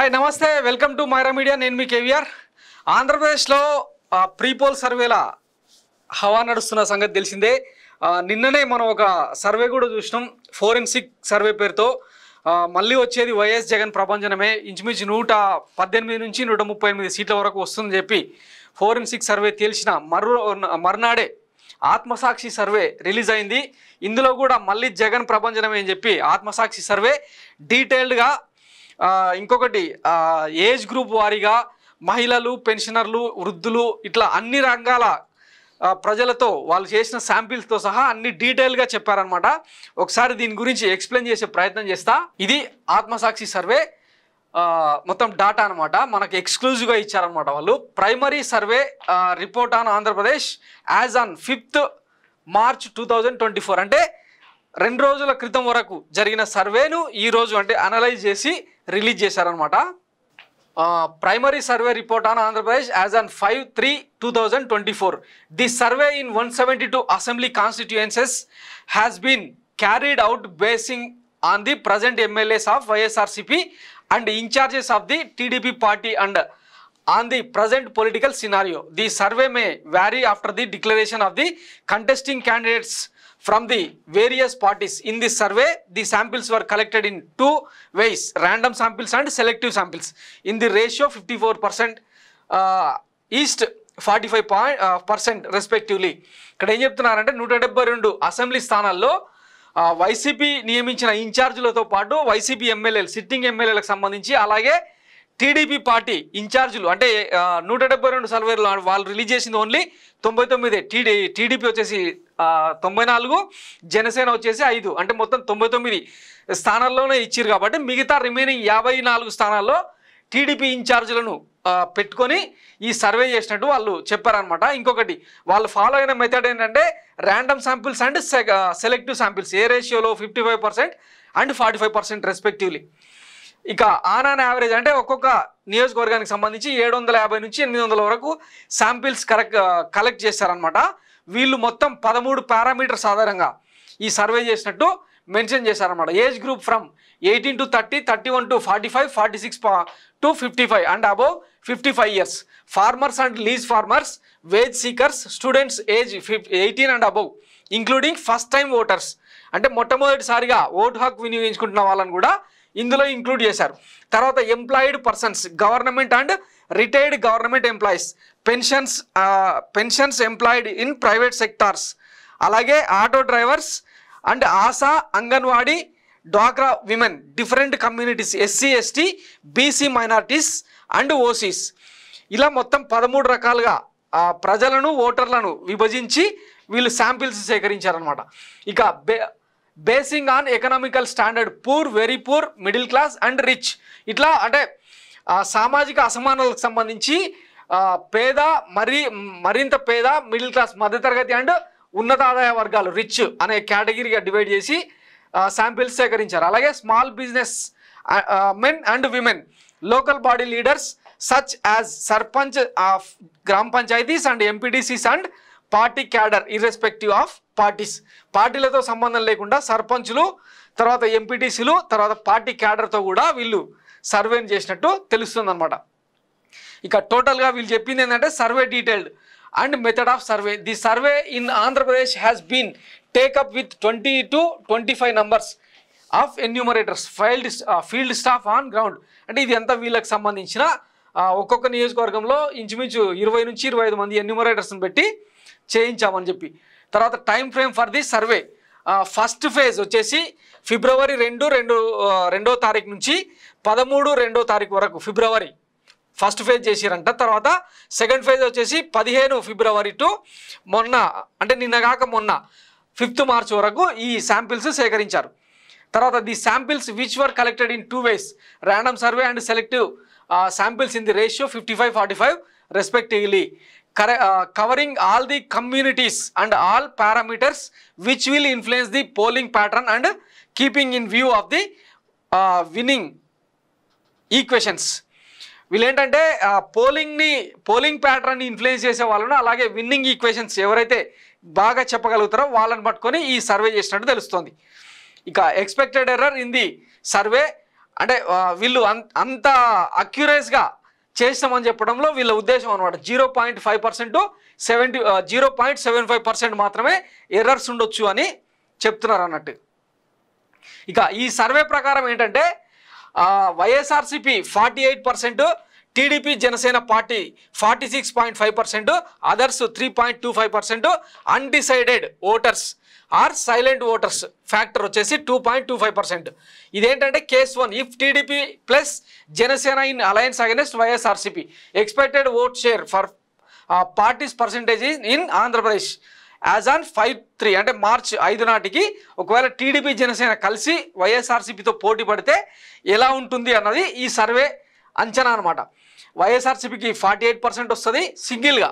Hi నమస్తే welcome to Myra media నేను మీ కేవీఆర్ ఆంధ్రప్రదేశ్లో ప్రీపోల్ సర్వేల హవా నడుస్తున్న సంగతి తెలిసిందే నిన్ననే మనం ఒక సర్వే కూడా చూసినాం ఫోరెన్సిక్ సర్వే పేరుతో మళ్ళీ వచ్చేది వైఎస్ జగన్ ప్రపంచనమే ఇంచుమించు నూట పద్దెనిమిది నుంచి నూట ముప్పై ఎనిమిది సీట్ల వరకు వస్తుందని చెప్పి ఫోరెన్సిక్ సర్వే తేల్చిన మరు మర్నాడే ఆత్మసాక్షి సర్వే రిలీజ్ అయింది ఇందులో కూడా మళ్ళీ జగన్ ప్రపంచనమే అని చెప్పి ఆత్మసాక్షి సర్వే డీటెయిల్డ్గా ఇంకొకటి ఏజ్ గ్రూప్ వారీగా మహిళలు పెన్షనర్లు వృద్ధులు ఇట్లా అన్ని రంగాల ప్రజలతో వాళ్ళు చేసిన శాంపిల్స్తో సహా అన్ని డీటెయిల్గా చెప్పారనమాట ఒకసారి దీని గురించి ఎక్స్ప్లెయిన్ చేసే ప్రయత్నం చేస్తా ఇది ఆత్మసాక్షి సర్వే మొత్తం డాటా అనమాట మనకు ఎక్స్క్లూజివ్గా ఇచ్చారనమాట వాళ్ళు primary survey report on Andhra Pradesh as on fifth March two అంటే రెండు రోజుల క్రితం వరకు జరిగిన సర్వేను ఈరోజు అంటే అనలైజ్ చేసి రిలీజ్ చేశారనమాట primary survey report on Andhra Pradesh as on five three two thousand twenty four the survey in one seventy two assembly constituencies has been carried out basing on the present MLAs of YSRCP and incharges of the TDP party and on the present political scenario the survey may vary after the declaration of the contesting candidates from the various parties. In this survey, the samples were collected in two ways, random samples and selective samples. In the ratio 54% uh, East 45 point, uh, percent respectively. ఇక్కడ ఏం చెప్తున్నారంటే నూట డెబ్బై రెండు assembly స్థానాల్లో YCP నియమించిన ఇన్ఛార్జీలతో పాటు YCP ఎమ్మెల్యేలు సిట్టింగ్ ఎమ్మెల్యేలకు సంబంధించి అలాగే టీడీపీ పార్టీ ఇన్ఛార్జీలు అంటే నూట డెబ్బై రెండు సర్వేలు వాళ్ళు రిలీజ్ చేసింది ఓన్లీ తొంభై తొమ్మిదే టీడీ టీడీపీ వచ్చేసి తొంభై నాలుగు జనసేన వచ్చేసి ఐదు అంటే మొత్తం తొంభై తొమ్మిది స్థానాల్లోనే ఇచ్చారు కాబట్టి మిగతా రిమైనింగ్ యాభై నాలుగు స్థానాల్లో టీడీపీ ఇన్ఛార్జీలను పెట్టుకొని ఈ సర్వే చేసినట్టు వాళ్ళు చెప్పారనమాట ఇంకొకటి వాళ్ళు ఫాలో అయిన మెథడ్ ఏంటంటే random samples and selective samples a రేషియోలో fifty five percent and forty five percent respectively ఇక ఆన్ ఆన్ యావరేజ్ అంటే ఒక్కొక్క నియోజకవర్గానికి సంబంధించి ఏడు వందల యాభై నుంచి ఎనిమిది వందల వరకు శాంపిల్స్ కరెక్ట్ కలెక్ట్ చేస్తారనమాట వీళ్ళు మొత్తం పదమూడు పారామీటర్స్ ఆధారంగా ఈ సర్వే చేసినట్టు మెన్షన్ చేశారనమాట age group from eighteen to thirty thirty one to forty five forty six to fifty five and above fifty five years farmers and lease farmers wage seekers students age eighteen and above including first time voters అంటే మొట్టమొదటిసారిగా vote Haq వినియోగించుకుంటున్న వాళ్ళని కూడా ఇందులో include చేశారు తర్వాత employed persons government and retired government employees pensions pensions employed in private sectors అలాగే auto drivers and ASHA anganwadi డ్వాక్రా women different communities SC ST BC minorities and OCs ఇలా మొత్తం పదమూడు రకాలుగా ప్రజలను ఓటర్లను విభజించి వీళ్ళు శాంపిల్స్ సేకరించారనమాట ఇక బే basing on economical standard poor very poor middle class and rich ఇట్లా అంటే సామాజిక అసమానాలకు సంబంధించి పేద మరీ మరింత పేద మిడిల్ క్లాస్ మధ్యతరగతి అండ్ ఉన్నత ఆదాయ వర్గాలు రిచ్ అనే కేటగిరీగా డివైడ్ చేసి శాంపిల్స్ సేకరించారు అలాగే small business men and women local body leaders such as sarpanch of గ్రామ panchayats and MPDCs and party cadre irrespective of parties పార్టీలతో సంబంధం లేకుండా సర్పంచ్లు తర్వాత ఎంపీటీసీలు తర్వాత పార్టీ క్యాడర్తో కూడా వీళ్ళు సర్వేను చేసినట్టు తెలుస్తుంది ఇక టోటల్గా వీళ్ళు చెప్పింది ఏంటంటే survey detailed and method of survey the survey in Andhra Pradesh has been take up with twenty to twenty five numbers of enumerators field field staff on ground అంటే ఇది ఎంత వీళ్ళకి సంబంధించిన ఒక్కొక్క నియోజకవర్గంలో ఇంచుమించు ఇరవై నుంచి ఇరవై ఐదు మంది ఎన్యూమరేటర్స్ని పెట్టి చేయించామని చెప్పి తర్వాత time frame for the survey first phase వచ్చేసి ఫిబ్రవరి రెండు రెండు రెండో తారీఖు నుంచి పదమూడు రెండో తారీఖు వరకు ఫిబ్రవరి ఫస్ట్ ఫేజ్ చేసిరంట తర్వాత సెకండ్ ఫేజ్ వచ్చేసి పదిహేను ఫిబ్రవరి టు మొన్న అంటే నిన్న కాక మొన్న ఫిఫ్త్ మార్చ్ వరకు ఈ శాంపిల్స్ సేకరించారు తర్వాత the samples which were collected in two ways random survey and selective samples in the ratio fifty five forty five respectively covering all the communities and all parameters which will influence the polling pattern and keeping in view of the winning equations వీళ్ళేంటంటే పోలింగ్ని polling ప్యాటర్న్ని influence చేసే వాళ్ళను అలాగే winnowing equations ఎవరైతే బాగా చెప్పగలుగుతారో వాళ్ళని పట్టుకొని ఈ సర్వే చేసినట్టు తెలుస్తుంది ఇక expected error in the survey అంటే వీళ్ళు అంత అక్యురేస్గా చేస్తామని చెప్పడంలో వీళ్ళ ఉద్దేశం అనమాట zero point five percent seventy zero point seven five percent మాత్రమే ఎర్రర్స్ ఉండొచ్చు అని చెప్తున్నారు అన్నట్టు ఇక ఈ సర్వే ప్రకారం ఏంటంటే YSRCP forty eight percent TDP Janasena party forty six point five percent others three point two five percent undecided voters or silent voters factor వచ్చేసి two point two five percent ఇదేంటంటే case one if TDP plus Janasena in alliance against YSRCP expected vote share for parties percentage in Andhra Pradesh as on five three అంటే March ఐదు నాటికి ఒకవేళ TDP Janasena కలిసి వైఎస్ఆర్సీపీతో పోటీ పడితే ఎలా ఉంటుంది అన్నది ఈ సర్వే అంచనా అనమాట వైఎస్ఆర్సీపీకి ఫార్టీ ఎయిట్ పర్సెంట్ వస్తుంది సింగిల్గా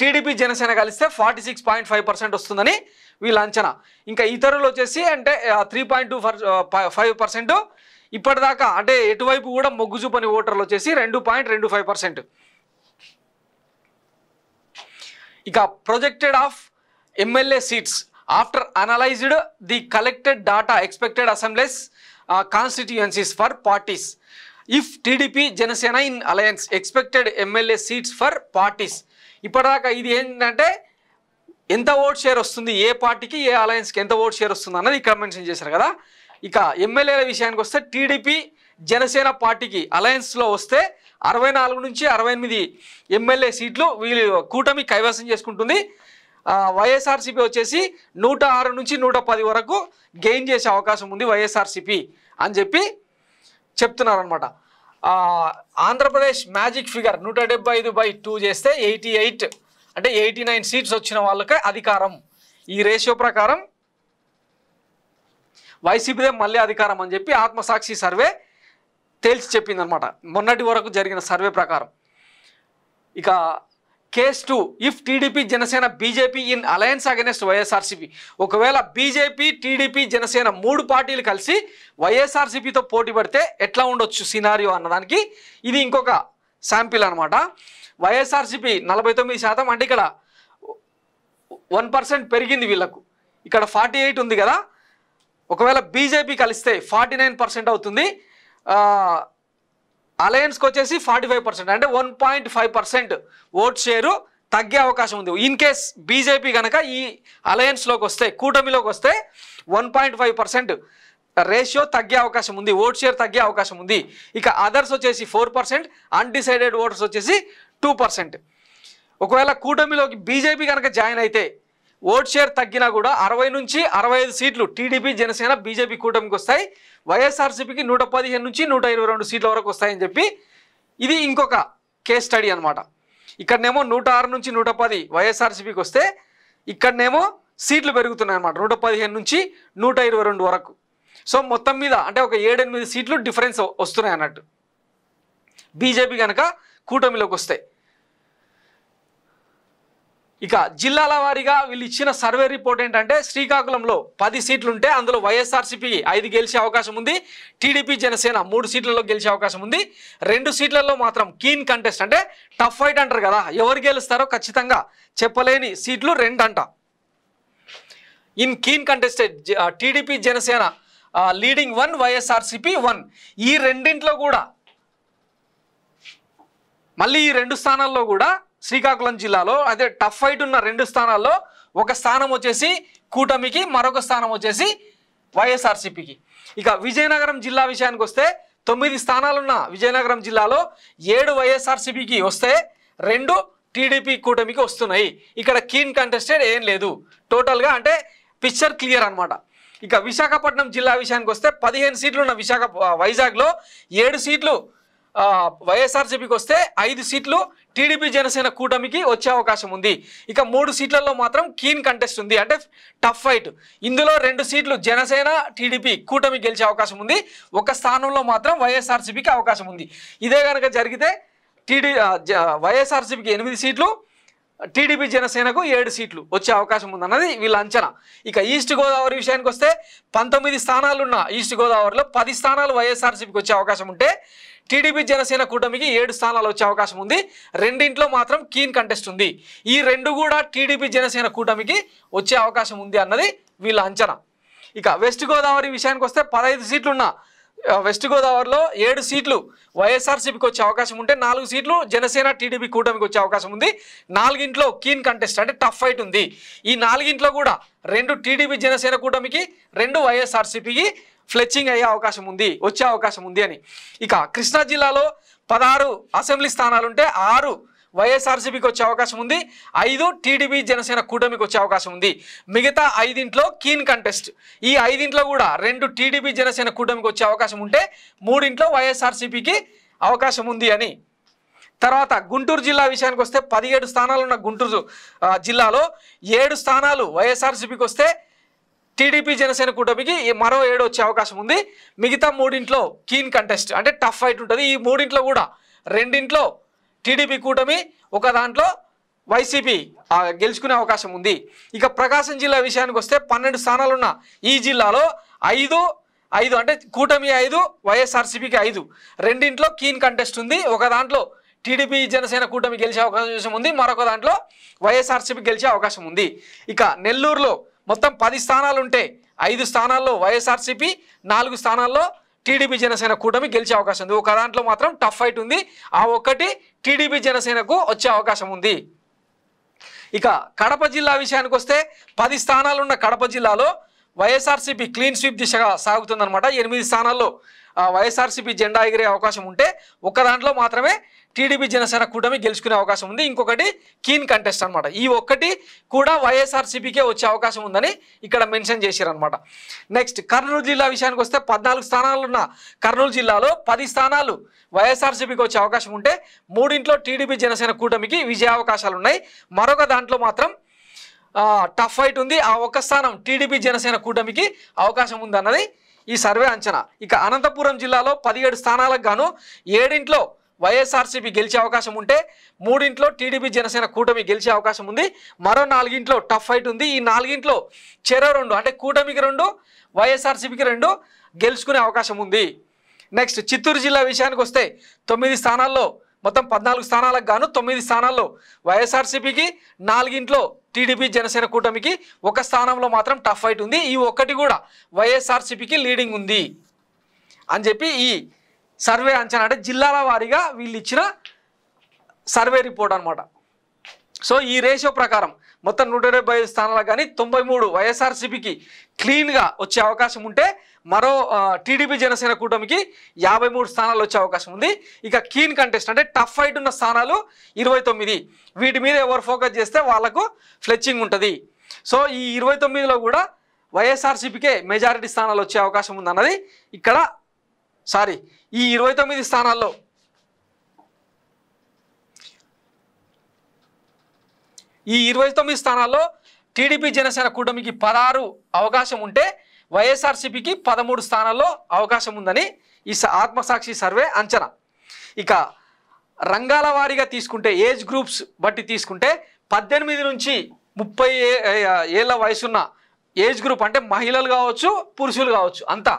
టీడీపీ జనసేన కలిస్తే forty six point five percent వస్తుందని వీళ్ళ అంచనా ఇంకా ఇతరులు వచ్చేసి అంటే three point two five percent ఇప్పటిదాకా అంటే ఎటువైపు కూడా మొగ్గు చూపని ఓటర్లు వచ్చేసి రెండు పాయింట్ రెండు ఫైవ్ పర్సెంట్ ఇక projected of MLA seats after analysed the collected data expected assemblies constituencies for parties if TDP Janasena in alliance expected MLA seats for parties ఇప్పటిదాకా ఇది ఏంటంటే ఎంత ఓట్ షేర్ వస్తుంది ఏ పార్టీకి ఏ అలయన్స్కి ఎంత ఓట్ షేర్ వస్తుంది అన్నది ఇక్కడ మెన్షన్ చేశారు కదా ఇక ఎమ్మెల్యేల విషయానికి వస్తే టీడీపీ జనసేన పార్టీకి అలయన్స్లో వస్తే అరవై నాలుగు నుంచి అరవై ఎనిమిది ఎమ్మెల్యే సీట్లు వీళ్ళు కూటమి కైవసం చేసుకుంటుంది వైఎస్ఆర్సీపీ వచ్చేసి నూట ఆరు నుంచి నూట పది వరకు గెయిన్ చేసే అవకాశం ఉంది వైఎస్ఆర్సీపీ అని చెప్పి చెప్తున్నారనమాట ఆంధ్రప్రదేశ్ మ్యాజిక్ ఫిగర్ నూట డెబ్బై ఐదు బై టూ చేస్తే ఎయిటీ ఎయిట్ అంటే ఎయిటీ నైన్ సీట్స్ వచ్చిన వాళ్ళకే అధికారం ఈ రేషియో ప్రకారం వైసీపీదే మళ్ళీ అధికారం అని చెప్పి ఆత్మసాక్షి సర్వే తేల్చి చెప్పిందనమాట మొన్నటి వరకు జరిగిన సర్వే ప్రకారం ఇక case two if TDP Janasena BJP in alliance against YSRCP ఒకవేళ బీజేపీ టీడీపీ జనసేన మూడు పార్టీలు కలిసి వైఎస్ఆర్సీపీతో పోటీ పడితే ఎట్లా ఉండొచ్చు సినారియో అన్నదానికి ఇది ఇంకొక శాంపిల్ అనమాట వైఎస్ఆర్సీపీ నలభై తొమ్మిది శాతం అంటే ఇక్కడ వన్ పర్సెంట్ పెరిగింది వీళ్ళకు ఇక్కడ ఫార్టీ ఎయిట్ ఉంది కదా ఒకవేళ బీజేపీ కలిస్తే ఫార్టీ నైన్ పర్సెంట్ అవుతుంది అలయన్స్కి వచ్చేసి ఫార్టీ ఫైవ్ పర్సెంట్ అంటే one point five percent vote share తగ్గే అవకాశం ఉంది ఇన్ కేస్ బీజేపీ కనుక ఈ అలయన్స్లోకి వస్తే కూటమిలోకి వస్తే one point five percent ratio తగ్గే అవకాశం ఉంది ఓట్ షేర్ తగ్గే అవకాశం ఉంది ఇక అదర్స్ వచ్చేసి ఫోర్ పర్సెంట్ అన్డిసైడెడ్ ఓటర్స్ వచ్చేసి టూ పర్సెంట్ ఒకవేళ కూటమిలోకి బీజేపీ కనుక జాయిన్ అయితే ఓట్ షేర్ తగ్గినా కూడా అరవై నుంచి అరవై ఐదు సీట్లు టీడీపీ జనసేన బీజేపీ కూటమికి వస్తాయి వైఎస్ఆర్సీపీకి నూట పదిహేను నుంచి నూట ఇరవై రెండు సీట్ల వరకు వస్తాయని చెప్పి ఇది ఇంకొక కేస్ స్టడీ అనమాట ఇక్కడనేమో నూట ఆరు నుంచి నూట పది వైఎస్ఆర్సీపీకి వస్తే ఇక్కడనేమో సీట్లు పెరుగుతున్నాయి అనమాట నూట పదిహేను నుంచి నూట ఇరవై రెండు వరకు సో మొత్తం మీద అంటే ఒక ఏడెనిమిది సీట్లు డిఫరెన్స్ వస్తున్నాయి అన్నట్టు బీజేపీ కనుక కూటమిలోకి వస్తాయి ఇక జిల్లాల వారీగా వీళ్ళు ఇచ్చిన సర్వే రిపోర్ట్ ఏంటంటే శ్రీకాకుళంలో పది సీట్లుంటే అందులో వైఎస్ఆర్సీపీ ఐదు గెలిచే అవకాశం ఉంది టీడీపీ జనసేన మూడు సీట్లలో గెలిచే అవకాశం ఉంది రెండు సీట్లలో మాత్రం కీన్ కంటెస్ట్ అంటే టఫ్ ఫైట్ అంటారు కదా ఎవరు గెలుస్తారో ఖచ్చితంగా చెప్పలేని సీట్లు అంట in keen contested TDP Janasena leading one YSRCP one ఈ రెండింట్లో కూడా మళ్ళీ ఈ రెండు స్థానాల్లో కూడా శ్రీకాకుళం జిల్లాలో అదే టఫ్ ఫైట్ ఉన్న రెండు స్థానాల్లో ఒక స్థానం వచ్చేసి కూటమికి మరొక స్థానం వచ్చేసి వైఎస్ఆర్సీపీకి ఇక విజయనగరం జిల్లా విషయానికి వస్తే తొమ్మిది స్థానాలున్న విజయనగరం జిల్లాలో ఏడు వైఎస్ఆర్సీపీకి వస్తే రెండు టీడీపీ కూటమికి వస్తున్నాయి ఇక్కడ కీన్ కంటెస్టెడ్ ఏం లేదు టోటల్గా అంటే పిక్చర్ క్లియర్ అనమాట ఇక విశాఖపట్నం జిల్లా విషయానికి వస్తే పదిహేను సీట్లు ఉన్న విశాఖ వైజాగ్లో ఏడు సీట్లు వైఎస్ఆర్సీపీకి వస్తే ఐదు సీట్లు టీడీపీ జనసేన కూటమికి వచ్చే అవకాశం ఉంది ఇక మూడు సీట్లలో మాత్రం కీన్ కంటెస్ట్ ఉంది అంటే టఫ్ ఫైట్ ఇందులో రెండు సీట్లు జనసేన టీడీపీ కూటమి గెలిచే అవకాశం ఉంది ఒక స్థానంలో మాత్రం వైఎస్ఆర్సీపీకి అవకాశం ఉంది ఇదే కనుక జరిగితే టీడీ వైఎస్ఆర్సీపీకి ఎనిమిది సీట్లు టీడీపీ జనసేనకు ఏడు సీట్లు వచ్చే అవకాశం ఉందన్నది వీళ్ళ అంచనా ఇక ఈస్ట్ గోదావరి విషయానికి వస్తే పంతొమ్మిది స్థానాలున్న ఈస్ట్ గోదావరిలో పది స్థానాలు వైఎస్ఆర్సీపీకి వచ్చే అవకాశం ఉంటే టీడీపీ జనసేన కూటమికి ఏడు స్థానాలు వచ్చే అవకాశం ఉంది రెండింట్లో మాత్రం కీన్ కంటెస్ట్ ఉంది ఈ రెండు కూడా టీడీపీ జనసేన కూటమికి వచ్చే అవకాశం ఉంది అన్నది వీళ్ళ అంచనా ఇక వెస్ట్ గోదావరి విషయానికి వస్తే పదహైదు సీట్లున్న వెస్ట్ గోదావరిలో ఏడు సీట్లు వైఎస్ఆర్సీపీకి వచ్చే అవకాశం ఉంటే నాలుగు సీట్లు జనసేన టీడీపీ కూటమికి వచ్చే అవకాశం ఉంది నాలుగింట్లో కీన్ కంటెస్ట్ అంటే టఫ్ ఫైట్ ఉంది ఈ నాలుగింట్లో కూడా రెండు టీడీపీ జనసేన కూటమికి రెండు వైఎస్ఆర్సీపీకి ఫ్లెచ్చింగ్ అయ్యే అవకాశం ఉంది వచ్చే అవకాశం ఉంది అని ఇక కృష్ణా జిల్లాలో పదహారు అసెంబ్లీ స్థానాలుంటే ఆరు వైఎస్ఆర్సీపీకి వచ్చే అవకాశం ఉంది ఐదు టీడీపీ జనసేన కూటమికి వచ్చే అవకాశం ఉంది మిగతా ఐదింట్లో కీన్ కంటెస్ట్ ఈ ఐదింట్లో కూడా రెండు టీడీపీ జనసేన కూటమికి వచ్చే అవకాశం ఉంటే మూడింట్లో వైఎస్ఆర్సీపీకి అవకాశం ఉంది అని తర్వాత గుంటూరు జిల్లా విషయానికి వస్తే పదిహేడు స్థానాలు ఉన్న గుంటూరు జిల్లాలో ఏడు స్థానాలు వైఎస్ఆర్సీపీకి వస్తే టీడీపీ జనసేన కూటమికి మరో ఏడు వచ్చే అవకాశం ఉంది మిగతా మూడింట్లో కీన్ కంటెస్ట్ అంటే టఫ్ ఫైట్ ఉంటుంది ఈ మూడింట్లో కూడా రెండింట్లో టీడీపీ కూటమి ఒక దాంట్లో వైసీపీ గెలుచుకునే అవకాశం ఉంది ఇక ప్రకాశం జిల్లా విషయానికి వస్తే పన్నెండు స్థానాలున్న ఈ జిల్లాలో ఐదు ఐదు అంటే కూటమి ఐదు వైఎస్ఆర్సీపీకి ఐదు రెండింట్లో కీన్ కంటెస్ట్ ఉంది ఒక దాంట్లో టీడీపీ జనసేన కూటమి గెలిచే అవకాశం ఉంది మరొక దాంట్లో వైఎస్ఆర్సీపీ గెలిచే అవకాశం ఉంది ఇక నెల్లూరులో మొత్తం పది స్థానాలు ఉంటే ఐదు స్థానాల్లో వైఎస్ఆర్సీపీ నాలుగు స్థానాల్లో టీడీపీ జనసేన కూటమి గెలిచే అవకాశం ఉంది ఒక దాంట్లో మాత్రం టఫ్ ఫైట్ ఉంది ఆ ఒక్కటి టీడీపీ జనసేనకు వచ్చే అవకాశం ఉంది ఇక కడప జిల్లా విషయానికి వస్తే పది స్థానాలున్న కడప జిల్లాలో వైఎస్ఆర్సీపీ క్లీన్ స్వీప్ దిశగా సాగుతుందన్నమాట ఎనిమిది స్థానాల్లో వైఎస్ఆర్సీపీ జెండా ఎగిరే అవకాశం ఉంటే ఒక్క దాంట్లో మాత్రమే టీడీపీ జనసేన కూటమి గెలుచుకునే అవకాశం ఉంది ఇంకొకటి కీన్ కంటెస్ట్ అనమాట ఈ ఒక్కటి కూడా వైఎస్ఆర్సీపీకే వచ్చే అవకాశం ఉందని ఇక్కడ మెన్షన్ చేశారనమాట నెక్స్ట్ కర్నూలు జిల్లా విషయానికి వస్తే పద్నాలుగు స్థానాలు ఉన్న కర్నూలు జిల్లాలో పది స్థానాలు వైఎస్ఆర్సిపికి వచ్చే అవకాశం ఉంటే మూడింట్లో టీడీపీ జనసేన కూటమికి విజయ అవకాశాలు ఉన్నాయి మరొక దాంట్లో మాత్రం టఫ్ ఫైట్ ఉంది ఆ ఒక్క స్థానం టీడీపీ జనసేన కూటమికి అవకాశం ఉందన్నది ఈ సర్వే అంచనా ఇక అనంతపురం జిల్లాలో పదిహేడు స్థానాలకు గాను ఏడింట్లో వైఎస్ఆర్సీపీ గెలిచే అవకాశం ఉంటే మూడింట్లో టీడీపీ జనసేన కూటమి గెలిచే అవకాశం ఉంది మరో నాలుగింట్లో టఫ్ ఫైట్ ఉంది ఈ నాలుగింట్లో చెర రెండు అంటే కూటమికి రెండు వైఎస్ఆర్సీపీకి రెండు గెలుచుకునే అవకాశం ఉంది నెక్స్ట్ చిత్తూరు జిల్లా విషయానికి వస్తే తొమ్మిది స్థానాల్లో మొత్తం పద్నాలుగు స్థానాలకు గాను తొమ్మిది స్థానాల్లో వైఎస్ఆర్సీపీకి నాలుగింట్లో టీడీపీ జనసేన కూటమికి ఒక స్థానంలో మాత్రం టఫ్ ఫైట్ ఉంది ఈ ఒక్కటి కూడా వైఎస్ఆర్సీపీకి లీడింగ్ ఉంది అని చెప్పి ఈ సర్వే అంచనా అంటే జిల్లాల వారీగా వీళ్ళు ఇచ్చిన సర్వే రిపోర్ట్ అనమాట సో ఈ రేషియో ప్రకారం మొత్తం నూట డెబ్బై ఐదు స్థానాలకు కానీ తొంభై మూడు వైఎస్ఆర్సీపీకి క్లీన్గా వచ్చే అవకాశం ఉంటే మరో టీడీపీ జనసేన కూటమికి యాభై మూడు స్థానాలు వచ్చే అవకాశం ఉంది ఇక క్లీన్ కంటెస్ట్ అంటే టఫ్ ఫైట్ ఉన్న స్థానాలు ఇరవై తొమ్మిది వీటి మీద ఎవరు ఫోకస్ చేస్తే వాళ్లకు ఫ్లెచ్చింగ్ ఉంటుంది సో ఈ ఇరవై తొమ్మిదిలో కూడా వైఎస్ఆర్సీపీకే మెజారిటీ స్థానాలు వచ్చే అవకాశం ఉందన్నది ఇక్కడ సారీ ఈ ఇరవై తొమ్మిది స్థానాల్లో ఈ ఇరవై తొమ్మిది స్థానాల్లో టీడీపీ జనసేన కూటమికి పదహారు అవకాశం ఉంటే వైఎస్ఆర్సిపికి పదమూడు స్థానాల్లో అవకాశం ఉందని ఈ ఆత్మసాక్షి సర్వే అంచనా ఇక రంగాల వారీగా తీసుకుంటే ఏజ్ గ్రూప్స్ బట్టి తీసుకుంటే పద్దెనిమిది నుంచి ముప్పై ఏళ్ళ వయసున్న ఏజ్ గ్రూప్ అంటే మహిళలు కావచ్చు పురుషులు కావచ్చు అంతా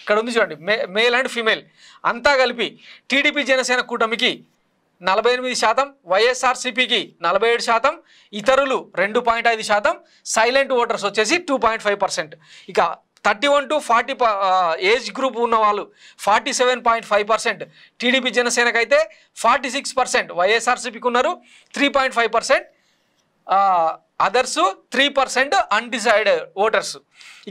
ఇక్కడ ఉంది చూడండి మే మేల్ అండ్ ఫీమేల్ అంతా కలిపి టీడీపీ జనసేన కూటమికి నలభై ఎనిమిది శాతం వైఎస్ఆర్సిపికి నలభై ఏడు శాతం ఇతరులు రెండు పాయింట్ ఐదు శాతం సైలెంట్ ఓటర్స్ వచ్చేసి టూ పాయింట్ ఫైవ్ పర్సెంట్ ఇక thirty one to forty age group ఉన్న వాళ్ళు forty seven point five percent TDP జనసేనకు అయితే ఫార్టీ సిక్స్ పర్సెంట్ వైఎస్ఆర్సీపీకి ఉన్నారు three point five percent others three percent undecided voters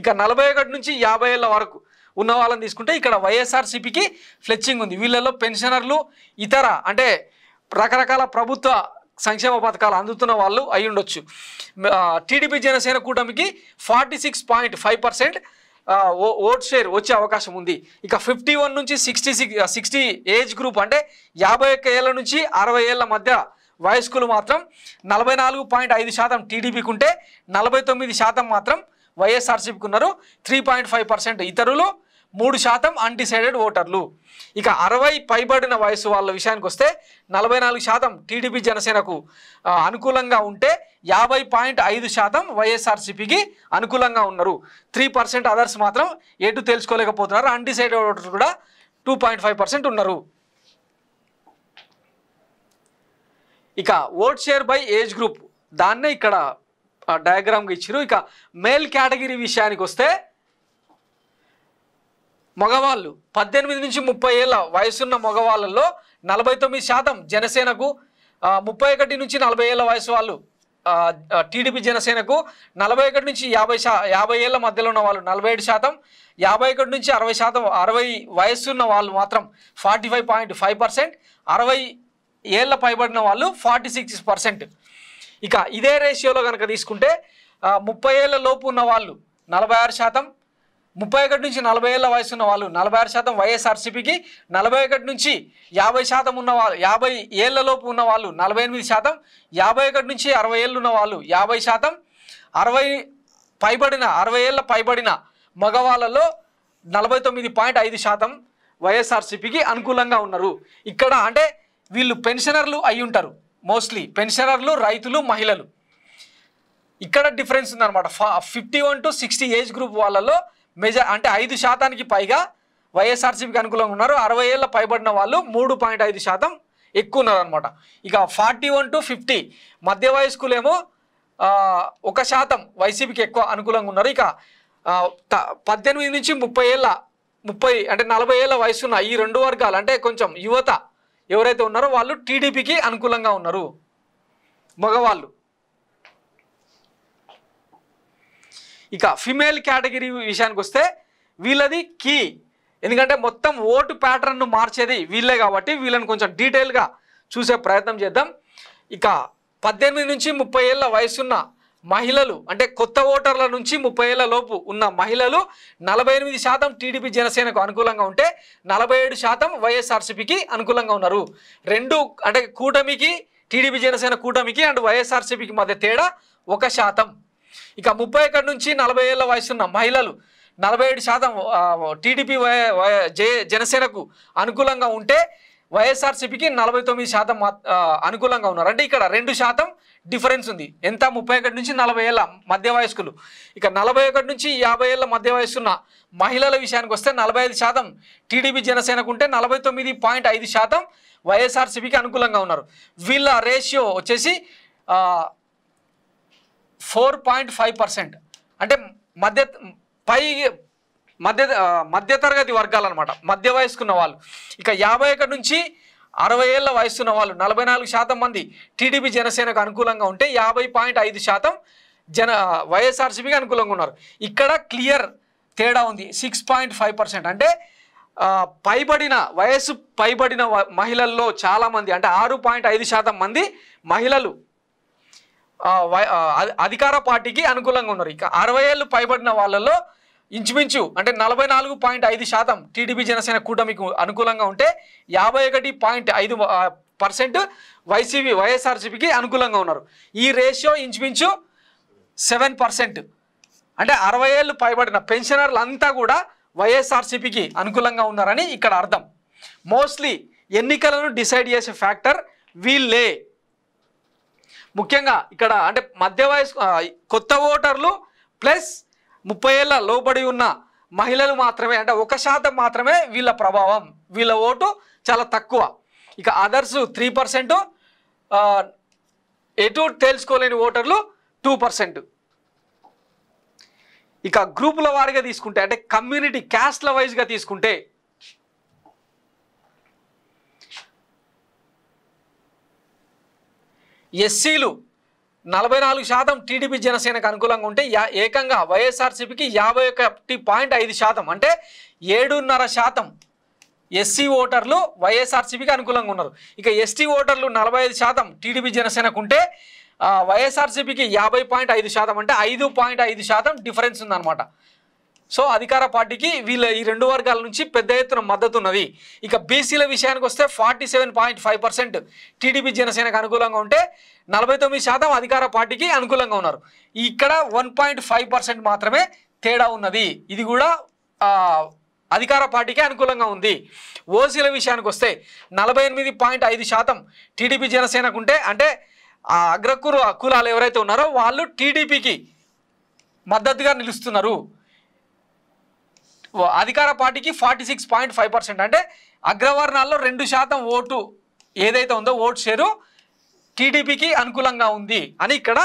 ఇక నలభై ఒకటి నుంచి యాభై ఏళ్ళ వరకు ఉన్న వాళ్ళని తీసుకుంటే ఇక్కడ వైఎస్ఆర్సీపీకి ఫ్లెచ్చింగ్ ఉంది వీళ్ళల్లో పెన్షనర్లు ఇతర అంటే రకరకాల ప్రభుత్వ సంక్షేమ పథకాలు అందుతున్న వాళ్ళు అయి ఉండొచ్చు టీడీపీ జనసేన కూటమికి forty six point five percent vote share వచ్చే అవకాశం ఉంది ఇక ఫిఫ్టీ వన్ నుంచి sixty six sixty age group అంటే యాభై ఒక్క ఏళ్ళ నుంచి అరవై ఏళ్ళ మధ్య వయస్కులు మాత్రం నలభై నాలుగు పాయింట్ ఐదు శాతం టీడీపీకి ఉంటే నలభై తొమ్మిది శాతం మాత్రం వైఎస్ఆర్సీపీకి ఉన్నారు త్రీ పాయింట్ ఫైవ్ పర్సెంట్ ఇతరులు మూడు శాతం అన్డిసైడెడ్ ఓటర్లు ఇక అరవై పైబడిన వయసు వాళ్ళ విషయానికి వస్తే నలభై నాలుగు శాతం టీడీపీ జనసేనకు అనుకూలంగా ఉంటే యాభై పాయింట్ ఐదు శాతం వైఎస్ఆర్సీపీకి అనుకూలంగా ఉన్నారు త్రీ పర్సెంట్ అదర్స్ మాత్రం ఎటు తెలుసుకోలేకపోతున్నారు అన్డిసైడెడ్ ఓటర్లు కూడా టూ పాయింట్ ఫైవ్ పర్సెంట్ ఉన్నారు ఇక vote share by age group దాన్నే ఇక్కడ డయాగ్రామ్గా ఇచ్చారు ఇక మేల్ కేటగిరీ విషయానికి వస్తే మగవాళ్ళు పద్దెనిమిది నుంచి ముప్పై ఏళ్ళ వయసున్న మగవాళ్ళల్లో నలభై తొమ్మిది శాతం జనసేనకు ముప్పై ఒకటి నుంచి నలభై ఏళ్ళ వయసు వాళ్ళు టీడీపీ జనసేనకు నలభై ఒకటి నుంచి యాభై శా యాభై ఏళ్ళ మధ్యలో ఉన్న వాళ్ళు నలభై ఏడు శాతం యాభై ఒకటి నుంచి అరవై శాతం అరవై ఉన్న వాళ్ళు మాత్రం forty five point five percent అరవై ఏళ్ళ పైబడిన వాళ్ళు ఫార్టీ సిక్స్ పర్సెంట్ ఇక ఇదే రేషియోలో కనుక తీసుకుంటే ముప్పై ఏళ్ళ లోపు ఉన్న వాళ్ళు నలభై ఆరు శాతం ముప్పై ఒకటి నుంచి నలభై ఏళ్ళ వయసు ఉన్న వాళ్ళు నలభై ఆరు శాతం వైఎస్ఆర్సీపీకి నలభై ఒకటి నుంచి యాభై శాతం ఉన్న వాళ్ళు యాభై ఏళ్లలోపు ఉన్న వాళ్ళు నలభై ఎనిమిది శాతం యాభై ఒకటి నుంచి అరవై ఏళ్ళు ఉన్న వాళ్ళు యాభై శాతం అరవై పైబడిన అరవై ఏళ్ళ పైబడిన మగవాళ్ళలో నలభై తొమ్మిది పాయింట్ ఐదు శాతం వైఎస్ఆర్సీపీకి అనుకూలంగా ఉన్నారు ఇక్కడ అంటే వీళ్ళు పెన్షనర్లు అయి ఉంటారు మోస్ట్లీ పెన్షనర్లు రైతులు మహిళలు ఇక్కడ డిఫరెన్స్ ఉందన్నమాట fifty one to sixty age group వాళ్ళలో మెజా అంటే ఐదు శాతానికి పైగా వైఎస్ఆర్సీపీకి అనుకూలంగా ఉన్నారు అరవై ఏళ్ళ పైబడిన వాళ్ళు మూడు పాయింట్ ఐదు శాతం ఎక్కువ ఉన్నారనమాట ఇక ఫార్టీ వన్ టు ఫిఫ్టీ మధ్య వయస్కులేమో ఒక శాతం వైసీపీకి ఎక్కువ అనుకూలంగా ఉన్నారు ఇక పద్దెనిమిది నుంచి ముప్పై ఏళ్ళ ముప్పై అంటే నలభై ఏళ్ళ వయసు ఉన్న ఈ రెండు వర్గాలు అంటే కొంచెం యువత ఎవరైతే ఉన్నారో వాళ్ళు టీడీపీకి అనుకూలంగా ఉన్నారు మగవాళ్ళు ఇక ఫిమేల్ కేటగిరీ విషయానికి వస్తే వీళ్ళది కీ ఎందుకంటే మొత్తం ఓటు ప్యాటర్న్ను మార్చేది వీళ్ళే కాబట్టి వీళ్ళని కొంచెం డీటెయిల్గా చూసే ప్రయత్నం చేద్దాం ఇక పద్దెనిమిది నుంచి ముప్పై ఏళ్ళ వయసున్న మహిళలు అంటే కొత్త ఓటర్ల నుంచి ముప్పై ఏళ్ళ లోపు ఉన్న మహిళలు నలభై ఎనిమిది శాతం టీడీపీ జనసేనకు అనుకూలంగా ఉంటే నలభై ఏడు శాతం వైఎస్ఆర్సీపీకి అనుకూలంగా ఉన్నారు రెండు అంటే కూటమికి టీడీపీ జనసేన కూటమికి అండ్ వైఎస్ఆర్సీపీకి మధ్య తేడా ఒక శాతం ఇక ముప్పై ఒకటి నుంచి నలభై ఏళ్ళ వయసున్న మహిళలు నలభై ఏడు శాతం టీడీపీ జనసేనకు అనుకూలంగా ఉంటే వైఎస్ఆర్సీపీకి నలభై తొమ్మిది శాతం అనుకూలంగా ఉన్నారు అంటే ఇక్కడ రెండు శాతం డిఫరెన్స్ ఉంది ఎంత ముప్పై ఒకటి నుంచి నలభై ఏళ్ళ మధ్య వయస్కులు ఇక నలభై ఒకటి నుంచి యాభై ఏళ్ళ మధ్య వయసున్న మహిళల విషయానికి వస్తే నలభై ఐదు శాతం టీడీపీ జనసేనకు ఉంటే నలభై తొమ్మిది పాయింట్ ఐదు శాతం వైఎస్ఆర్సీపీకి అనుకూలంగా ఉన్నారు వీళ్ళ రేషియో వచ్చేసి ఫోర్ పాయింట్ ఫైవ్ పర్సెంట్ అంటే మధ్య పై మధ్య మధ్యతరగతి వర్గాలు అనమాట మధ్య వయసుకున్న వాళ్ళు ఇక యాభై ఒకటి నుంచి అరవై ఏళ్ళ వయసున్న వాళ్ళు నలభై నాలుగు శాతం మంది టీడీపీ జనసేనకు అనుకూలంగా ఉంటే యాభై పాయింట్ ఐదు శాతం జన వైఎస్ఆర్సీపీకి అనుకూలంగా ఉన్నారు ఇక్కడ క్లియర్ తేడా ఉంది సిక్స్ పాయింట్ ఫైవ్ పర్సెంట్ అంటే పైబడిన వయసు పైబడిన మహిళల్లో చాలామంది అంటే ఆరు పాయింట్ ఐదు శాతం మంది మహిళలు అధికార పార్టీకి అనుకూలంగా ఉన్నారు ఇక అరవై ఏళ్ళు పైబడిన వాళ్ళలో ఇంచుమించు అంటే నలభై నాలుగు పాయింట్ ఐదు శాతం టీడీపీ జనసేన కూటమికి అనుకూలంగా ఉంటే యాభై ఒకటి పాయింట్ ఐదు పర్సెంట్ వైసీపీ వైఎస్ఆర్సీపీకి అనుకూలంగా ఉన్నారు ఈ రేషియో ఇంచుమించు సెవెన్ పర్సెంట్ అంటే అరవై ఏళ్ళు పైబడిన పెన్షనర్లు అంతా కూడా వైఎస్ఆర్సీపీకి అనుకూలంగా ఉన్నారని ఇక్కడ అర్థం మోస్ట్లీ ఎన్నికలను డిసైడ్ చేసే ఫ్యాక్టర్ వీళ్ళే ముఖ్యంగా ఇక్కడ అంటే మధ్య వయసు కొత్త ఓటర్లు ప్లస్ ముప్పై ఏళ్ళ లోబడి ఉన్న మహిళలు మాత్రమే అంటే ఒక శాతం మాత్రమే వీళ్ళ ప్రభావం వీళ్ళ ఓటు చాలా తక్కువ ఇక అదర్స్ త్రీ పర్సెంట్ ఎటు తేల్చుకోలేని ఓటర్లు టూ పర్సెంట్ ఇక గ్రూపుల వారిగా తీసుకుంటే అంటే కమ్యూనిటీ క్యాస్ట్ల వైజ్గా తీసుకుంటే ఎస్సీలు నలభై నాలుగు శాతం టీడీపీ జనసేనకు అనుకూలంగా ఉంటే యా ఏకంగా వైఎస్ఆర్సీపీకి యాభై ఒకటి పాయింట్ ఐదు శాతం అంటే ఏడున్నర శాతం ఎస్సీ ఓటర్లు వైఎస్ఆర్సీపీకి అనుకూలంగా ఉన్నారు ఇక ఎస్టీ ఓటర్లు నలభై ఐదు శాతం టీడీపీ జనసేనకు ఉంటే వైఎస్ఆర్సీపీకి యాభై పాయింట్ ఐదు శాతం అంటే ఐదు పాయింట్ ఐదు శాతం డిఫరెన్స్ ఉందన్నమాట సో అధికార పార్టీకి వీళ్ళ ఈ రెండు వర్గాల నుంచి పెద్ద ఎత్తున మద్దతు ఉన్నది ఇక బీసీల విషయానికి వస్తే forty seven point five percent TDP జనసేనకు అనుకూలంగా ఉంటే నలభై తొమ్మిది శాతం అధికార పార్టీకి అనుకూలంగా ఉన్నారు ఇక్కడ వన్ పాయింట్ ఫైవ్ పర్సెంట్ మాత్రమే తేడా ఉన్నది ఇది కూడా అధికార పార్టీకి అనుకూలంగా ఉంది ఓసీల విషయానికి వస్తే నలభై ఎనిమిది పాయింట్ ఐదు శాతం టీడీపీ ఉంటే అంటే అగ్రకురు కులాలు ఎవరైతే ఉన్నారో వాళ్ళు టీడీపీకి మద్దతుగా నిలుస్తున్నారు అధికార పార్టీకి forty six point five percent అంటే అగ్రవర్ణాల్లో రెండు శాతం ఓటు ఏదైతే ఉందో ఓటు షేరు టీడీపీకి అనుకూలంగా ఉంది అని ఇక్కడ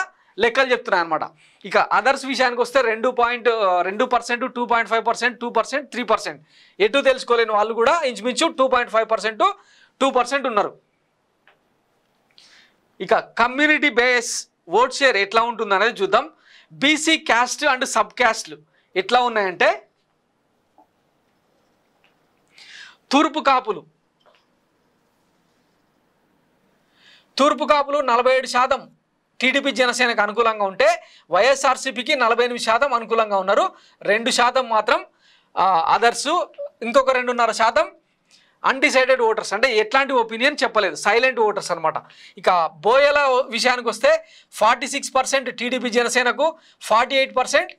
లెక్కలు చెప్తున్నాయి అనమాట ఇక అదర్స్ విషయానికి వస్తే రెండు పాయింట్ రెండు percent two point five percent two percent three percent ఎటు తెలుసుకోలేని వాళ్ళు కూడా ఇంచుమించు two point five percent two percent ఉన్నారు ఇక కమ్యూనిటీ బేస్ ఓట్ షేర్ ఎట్లా ఉంటుంది అనేది చూద్దాం బీసీ క్యాస్ట్ అండ్ సబ్ క్యాస్ట్లు ఎట్లా ఉన్నాయంటే తూర్పు కాపులు తూర్పు కాపులు నలభై ఏడు శాతం టీడీపీ జనసేనకు అనుకూలంగా ఉంటే వైఎస్ఆర్సీపీకి నలభై ఎనిమిది శాతం అనుకూలంగా ఉన్నారు రెండు శాతం మాత్రం అదర్సు ఇంకొక రెండున్నర శాతం అన్డిసైడెడ్ ఓటర్స్ అంటే ఎట్లాంటి ఒపీనియన్ చెప్పలేదు సైలెంట్ ఓటర్స్ అనమాట ఇక బోయల విషయానికి వస్తే ఫార్టీ సిక్స్ పర్సెంట్ టీడీపీ జనసేనకు ఫార్టీ ఎయిట్ పర్సెంట్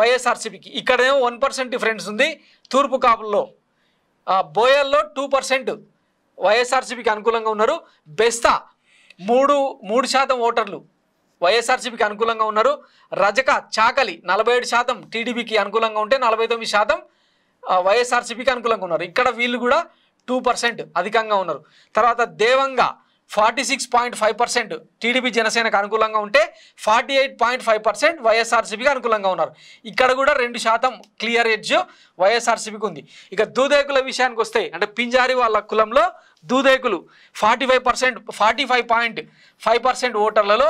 వైఎస్ఆర్సీపీకి ఇక్కడేమో వన్ పర్సెంట్ డిఫరెన్స్ ఉంది తూర్పు కాపుల్లో బోయల్లో టూ పర్సెంట్ వైఎస్ఆర్సీపీకి అనుకూలంగా ఉన్నారు బెస్తా మూడు మూడు శాతం ఓటర్లు వైఎస్ఆర్సీపీకి అనుకూలంగా ఉన్నారు రజక చాకలి నలభై ఏడు శాతం టీడీపీకి అనుకూలంగా ఉంటే నలభై తొమ్మిది శాతం వైఎస్ఆర్సీపీకి అనుకూలంగా ఉన్నారు ఇక్కడ వీళ్ళు కూడా టూ పర్సెంట్ అధికంగా ఉన్నారు తర్వాత Devanga forty six point five percent TDP జనసేనకు అనుకూలంగా ఉంటే forty eight point five percent వైఎస్ఆర్సీపీకి అనుకూలంగా ఉన్నారు ఇక్కడ కూడా రెండు శాతం క్లియర్ ఎడ్జ్ వైఎస్ఆర్సీపీకి ఉంది ఇక దూదేకుల విషయానికి వస్తే అంటే పింజారి వాళ్ళ కులంలో దూదేకులు forty five percent forty five point five percent ఓటర్లలో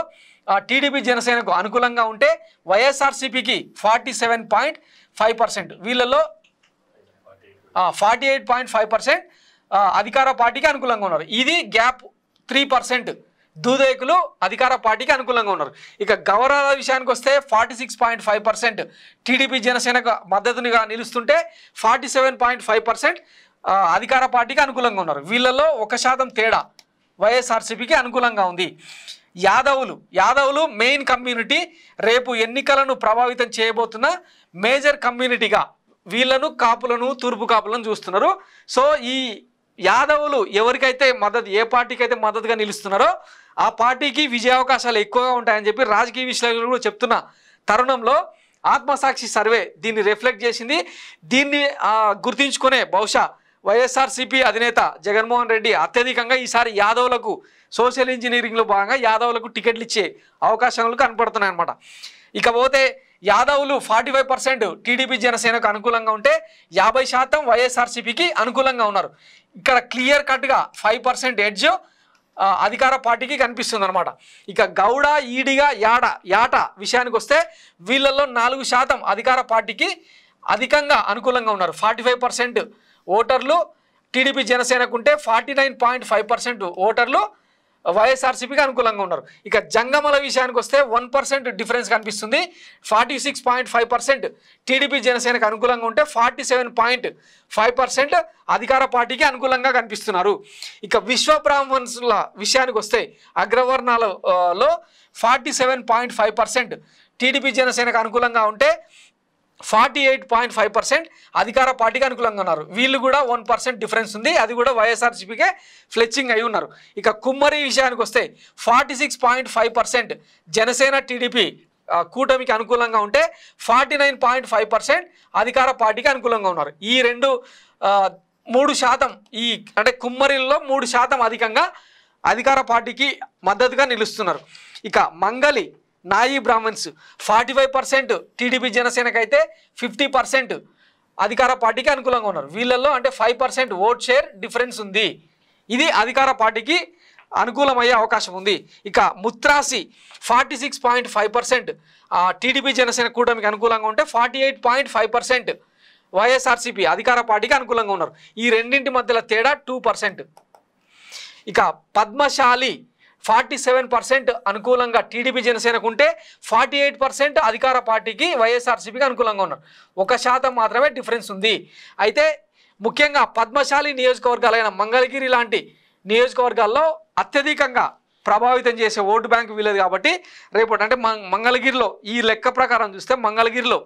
టీడీపీ జనసేనకు అనుకూలంగా ఉంటే వైఎస్ఆర్సీపీకి forty seven point five percent వీళ్ళలో forty eight point five percent అధికార పార్టీకి అనుకూలంగా ఉన్నారు ఇది గ్యాప్ త్రీ పర్సెంట్ దూదేకులు అధికార పార్టీకి అనుకూలంగా ఉన్నారు ఇక గౌరవాల విషయానికి వస్తే forty six point five percent TDP జనసేనకు మద్దతునిగా నిలుస్తుంటే forty seven point five percent అధికార పార్టీకి అనుకూలంగా ఉన్నారు వీళ్ళలో ఒక శాతం తేడా వైఎస్ఆర్సీపీకి అనుకూలంగా ఉంది యాదవులు యాదవులు మెయిన్ కమ్యూనిటీ రేపు ఎన్నికలను ప్రభావితం చేయబోతున్న మేజర్ కమ్యూనిటీగా వీళ్ళను కాపులను తూర్పు కాపులను చూస్తున్నారు సో ఈ యాదవులు ఎవరికైతే మద్దతు ఏ పార్టీకి అయితే మద్దతుగా నిలుస్తున్నారో ఆ పార్టీకి విజయావకాశాలు ఎక్కువగా ఉంటాయని చెప్పి రాజకీయ విశ్లేషకులు కూడా చెప్తున్న తరుణంలో ఆత్మసాక్షి సర్వే దీన్ని రిఫ్లెక్ట్ చేసింది దీన్ని గుర్తించుకునే బహుశా వైఎస్ఆర్సీపీ అధినేత జగన్మోహన్ రెడ్డి అత్యధికంగా ఈసారి యాదవులకు సోషల్ ఇంజనీరింగ్లో భాగంగా యాదవులకు టికెట్లు ఇచ్చే అవకాశాలు కనపడుతున్నాయి అనమాట ఇకపోతే యాదవులు ఫార్టీ ఫైవ్ పర్సెంట్ టీడీపీ జనసేనకు అనుకూలంగా ఉంటే యాభై శాతం వైఎస్ఆర్సీపీకి అనుకూలంగా ఉన్నారు ఇక్కడ క్లియర్ కట్గా ఫైవ్ పర్సెంట్ ఎడ్జ్ అధికార పార్టీకి కనిపిస్తుంది అనమాట ఇక గౌడ ఈడిగా యాడ యాట విషయానికి వస్తే వీళ్ళల్లో నాలుగు శాతం అధికార పార్టీకి అధికంగా అనుకూలంగా ఉన్నారు ఫార్టీ ఫైవ్ పర్సెంట్ ఓటర్లు టీడీపీ జనసేనకు ఉంటే forty nine point five percent ఓటర్లు వైఎస్ఆర్సీపీకి అనుకూలంగా ఉన్నారు ఇక జంగమల విషయానికి వస్తే వన్ పర్సెంట్ డిఫరెన్స్ కనిపిస్తుంది forty six point five percent TDP జనసేనకు అనుకూలంగా ఉంటే forty seven point five percent అధికార పార్టీకి అనుకూలంగా కనిపిస్తున్నారు ఇక విశ్వ బ్రాహ్మణుల విషయానికి వస్తే అగ్రవర్ణాలలో forty seven point five percent TDP జనసేనకు అనుకూలంగా ఉంటే forty eight point five percent అధికార పార్టీకి అనుకూలంగా ఉన్నారు వీళ్ళు కూడా వన్ పర్సెంట్ డిఫరెన్స్ ఉంది అది కూడా వైఎస్ఆర్సీపీకే ఫ్లెచ్చింగ్ అయి ఉన్నారు ఇక కుమ్మరి విషయానికి వస్తే forty six point five percent Janasena TDP కూటమికి అనుకూలంగా ఉంటే forty nine point five percent అధికార పార్టీకి అనుకూలంగా ఉన్నారు ఈ రెండు మూడు శాతం ఈ అంటే కుమ్మరిల్లో మూడు శాతం అధికంగా అధికార పార్టీకి మద్దతుగా నిలుస్తున్నారు ఇక మంగలి Nayi Brahmans forty five percent TDP జనసేనకైతే ఫిఫ్టీ పర్సెంట్ అధికార పార్టీకి అనుకూలంగా ఉన్నారు వీళ్ళల్లో అంటే five percent vote share difference ఉంది ఇది అధికార పార్టీకి అనుకూలమయ్యే అవకాశం ఉంది ఇక Mutrasi forty six point five percent TDP Janasena కూటమికి అనుకూలంగా ఉంటే forty eight point five percent YSRCP అధికార పార్టీకి అనుకూలంగా ఉన్నారు ఈ రెండింటి మధ్యలో తేడా టూ పర్సెంట్ ఇక పద్మశాలి ఫార్టీ సెవెన్ పర్సెంట్ అనుకూలంగా టీడీపీ జనసేనకు ఉంటే ఫార్టీ ఎయిట్ పర్సెంట్ అధికార పార్టీకి వైఎస్ఆర్సీపీకి అనుకూలంగా ఉన్నారు ఒక శాతం మాత్రమే డిఫరెన్స్ ఉంది అయితే ముఖ్యంగా పద్మశాలి నియోజకవర్గాలైన మంగళగిరి లాంటి నియోజకవర్గాల్లో అత్యధికంగా ప్రభావితం చేసే ఓటు బ్యాంక్ వీలేదు కాబట్టి రేపు అంటే మంగళగిరిలో ఈ లెక్క ప్రకారం చూస్తే మంగళగిరిలో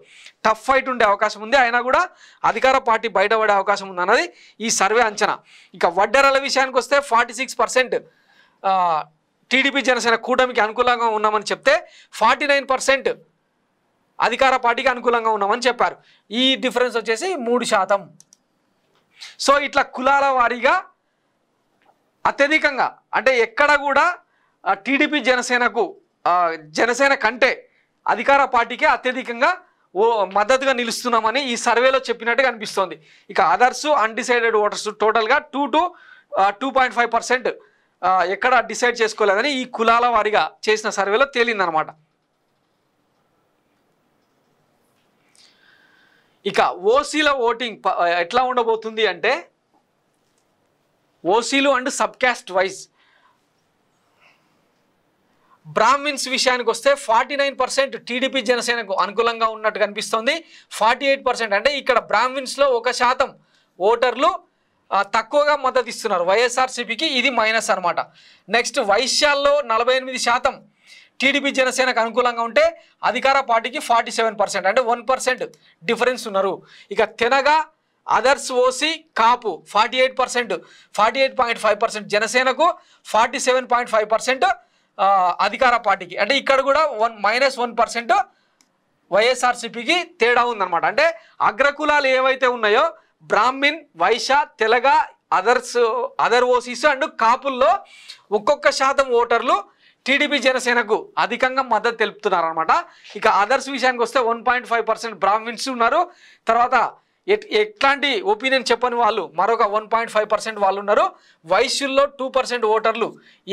టఫ్ ఫైట్ ఉండే అవకాశం ఉంది అయినా కూడా అధికార పార్టీ బయటపడే అవకాశం ఉందన్నది ఈ సర్వే అంచనా ఇక వడ్డెరల విషయానికి వస్తే forty six percent TDP Janasena కూటమికి అనుకూలంగా ఉన్నామని చెప్తే ఫార్టీ నైన్ పర్సెంట్ అధికార పార్టీకి అనుకూలంగా ఉన్నామని చెప్పారు ఈ డిఫరెన్స్ వచ్చేసి మూడు శాతం సో ఇట్లా కులాల వారీగా అత్యధికంగా అంటే ఎక్కడ కూడా టీడీపీ జనసేనకు జనసేన కంటే అధికార పార్టీకే అత్యధికంగా ఓ మద్దతుగా నిలుస్తున్నామని ఈ సర్వేలో చెప్పినట్టు అనిపిస్తోంది ఇక అదర్సు అన్డిసైడెడ్ ఓటర్స్ టోటల్గా two to two point five percent ఎక్కడ డిసైడ్ చేసుకోలేదని ఈ కులాల వారిగా చేసిన సర్వేలో తేలిందనమాట ఇక ఓసీల ఓటింగ్ ఎట్లా ఉండబోతుంది అంటే ఓసీలు and sub caste wise Brahmins విషయానికి వస్తే ఫార్టీ నైన్ పర్సెంట్ టీడీపీ జనసేనకు అనుకూలంగా ఉన్నట్టు కనిపిస్తోంది ఫార్టీ ఎయిట్ పర్సెంట్ అంటే ఇక్కడ బ్రాహ్మిన్స్లో ఒక శాతం ఓటర్లు తక్కువగా మద్దతు ఇస్తున్నారు వైఎస్ఆర్సీపీకి ఇది మైనస్ అనమాట నెక్స్ట్ వైశ్యాల్లో నలభై ఎనిమిది శాతం టీడీపీ జనసేనకు అనుకూలంగా ఉంటే అధికార పార్టీకి ఫార్టీ సెవెన్ పర్సెంట్ అంటే వన్ పర్సెంట్ డిఫరెన్స్ ఉన్నారు ఇక తెనగా others OC Kapu forty eight percent forty eight point five percent జనసేనకు forty seven point five percent అధికార పార్టీకి అంటే ఇక్కడ కూడా వన్ మైనస్ వన్ పర్సెంట్ వైఎస్ఆర్సీపీకి తేడా ఉందన్నమాట అంటే అగ్రకులాలు ఏవైతే ఉన్నాయో Brahmin Vaishya Telaga others other OCs and కాపుల్లో ఒక్కొక్క శాతం ఓటర్లు టీడీపీ జనసేనకు అధికంగా మద్దతు తెలుపుతున్నారు అనమాట ఇక అదర్స్ విషయానికి వస్తే one point five percent Brahmins ఉన్నారు తర్వాత ఎట్ ఎట్లాంటి ఒపీనియన్ చెప్పని వాళ్ళు మరొక వన్ పాయింట్ ఫైవ్ పర్సెంట్ వాళ్ళు ఉన్నారు వైశ్యుల్లో టూ పర్సెంట్ ఓటర్లు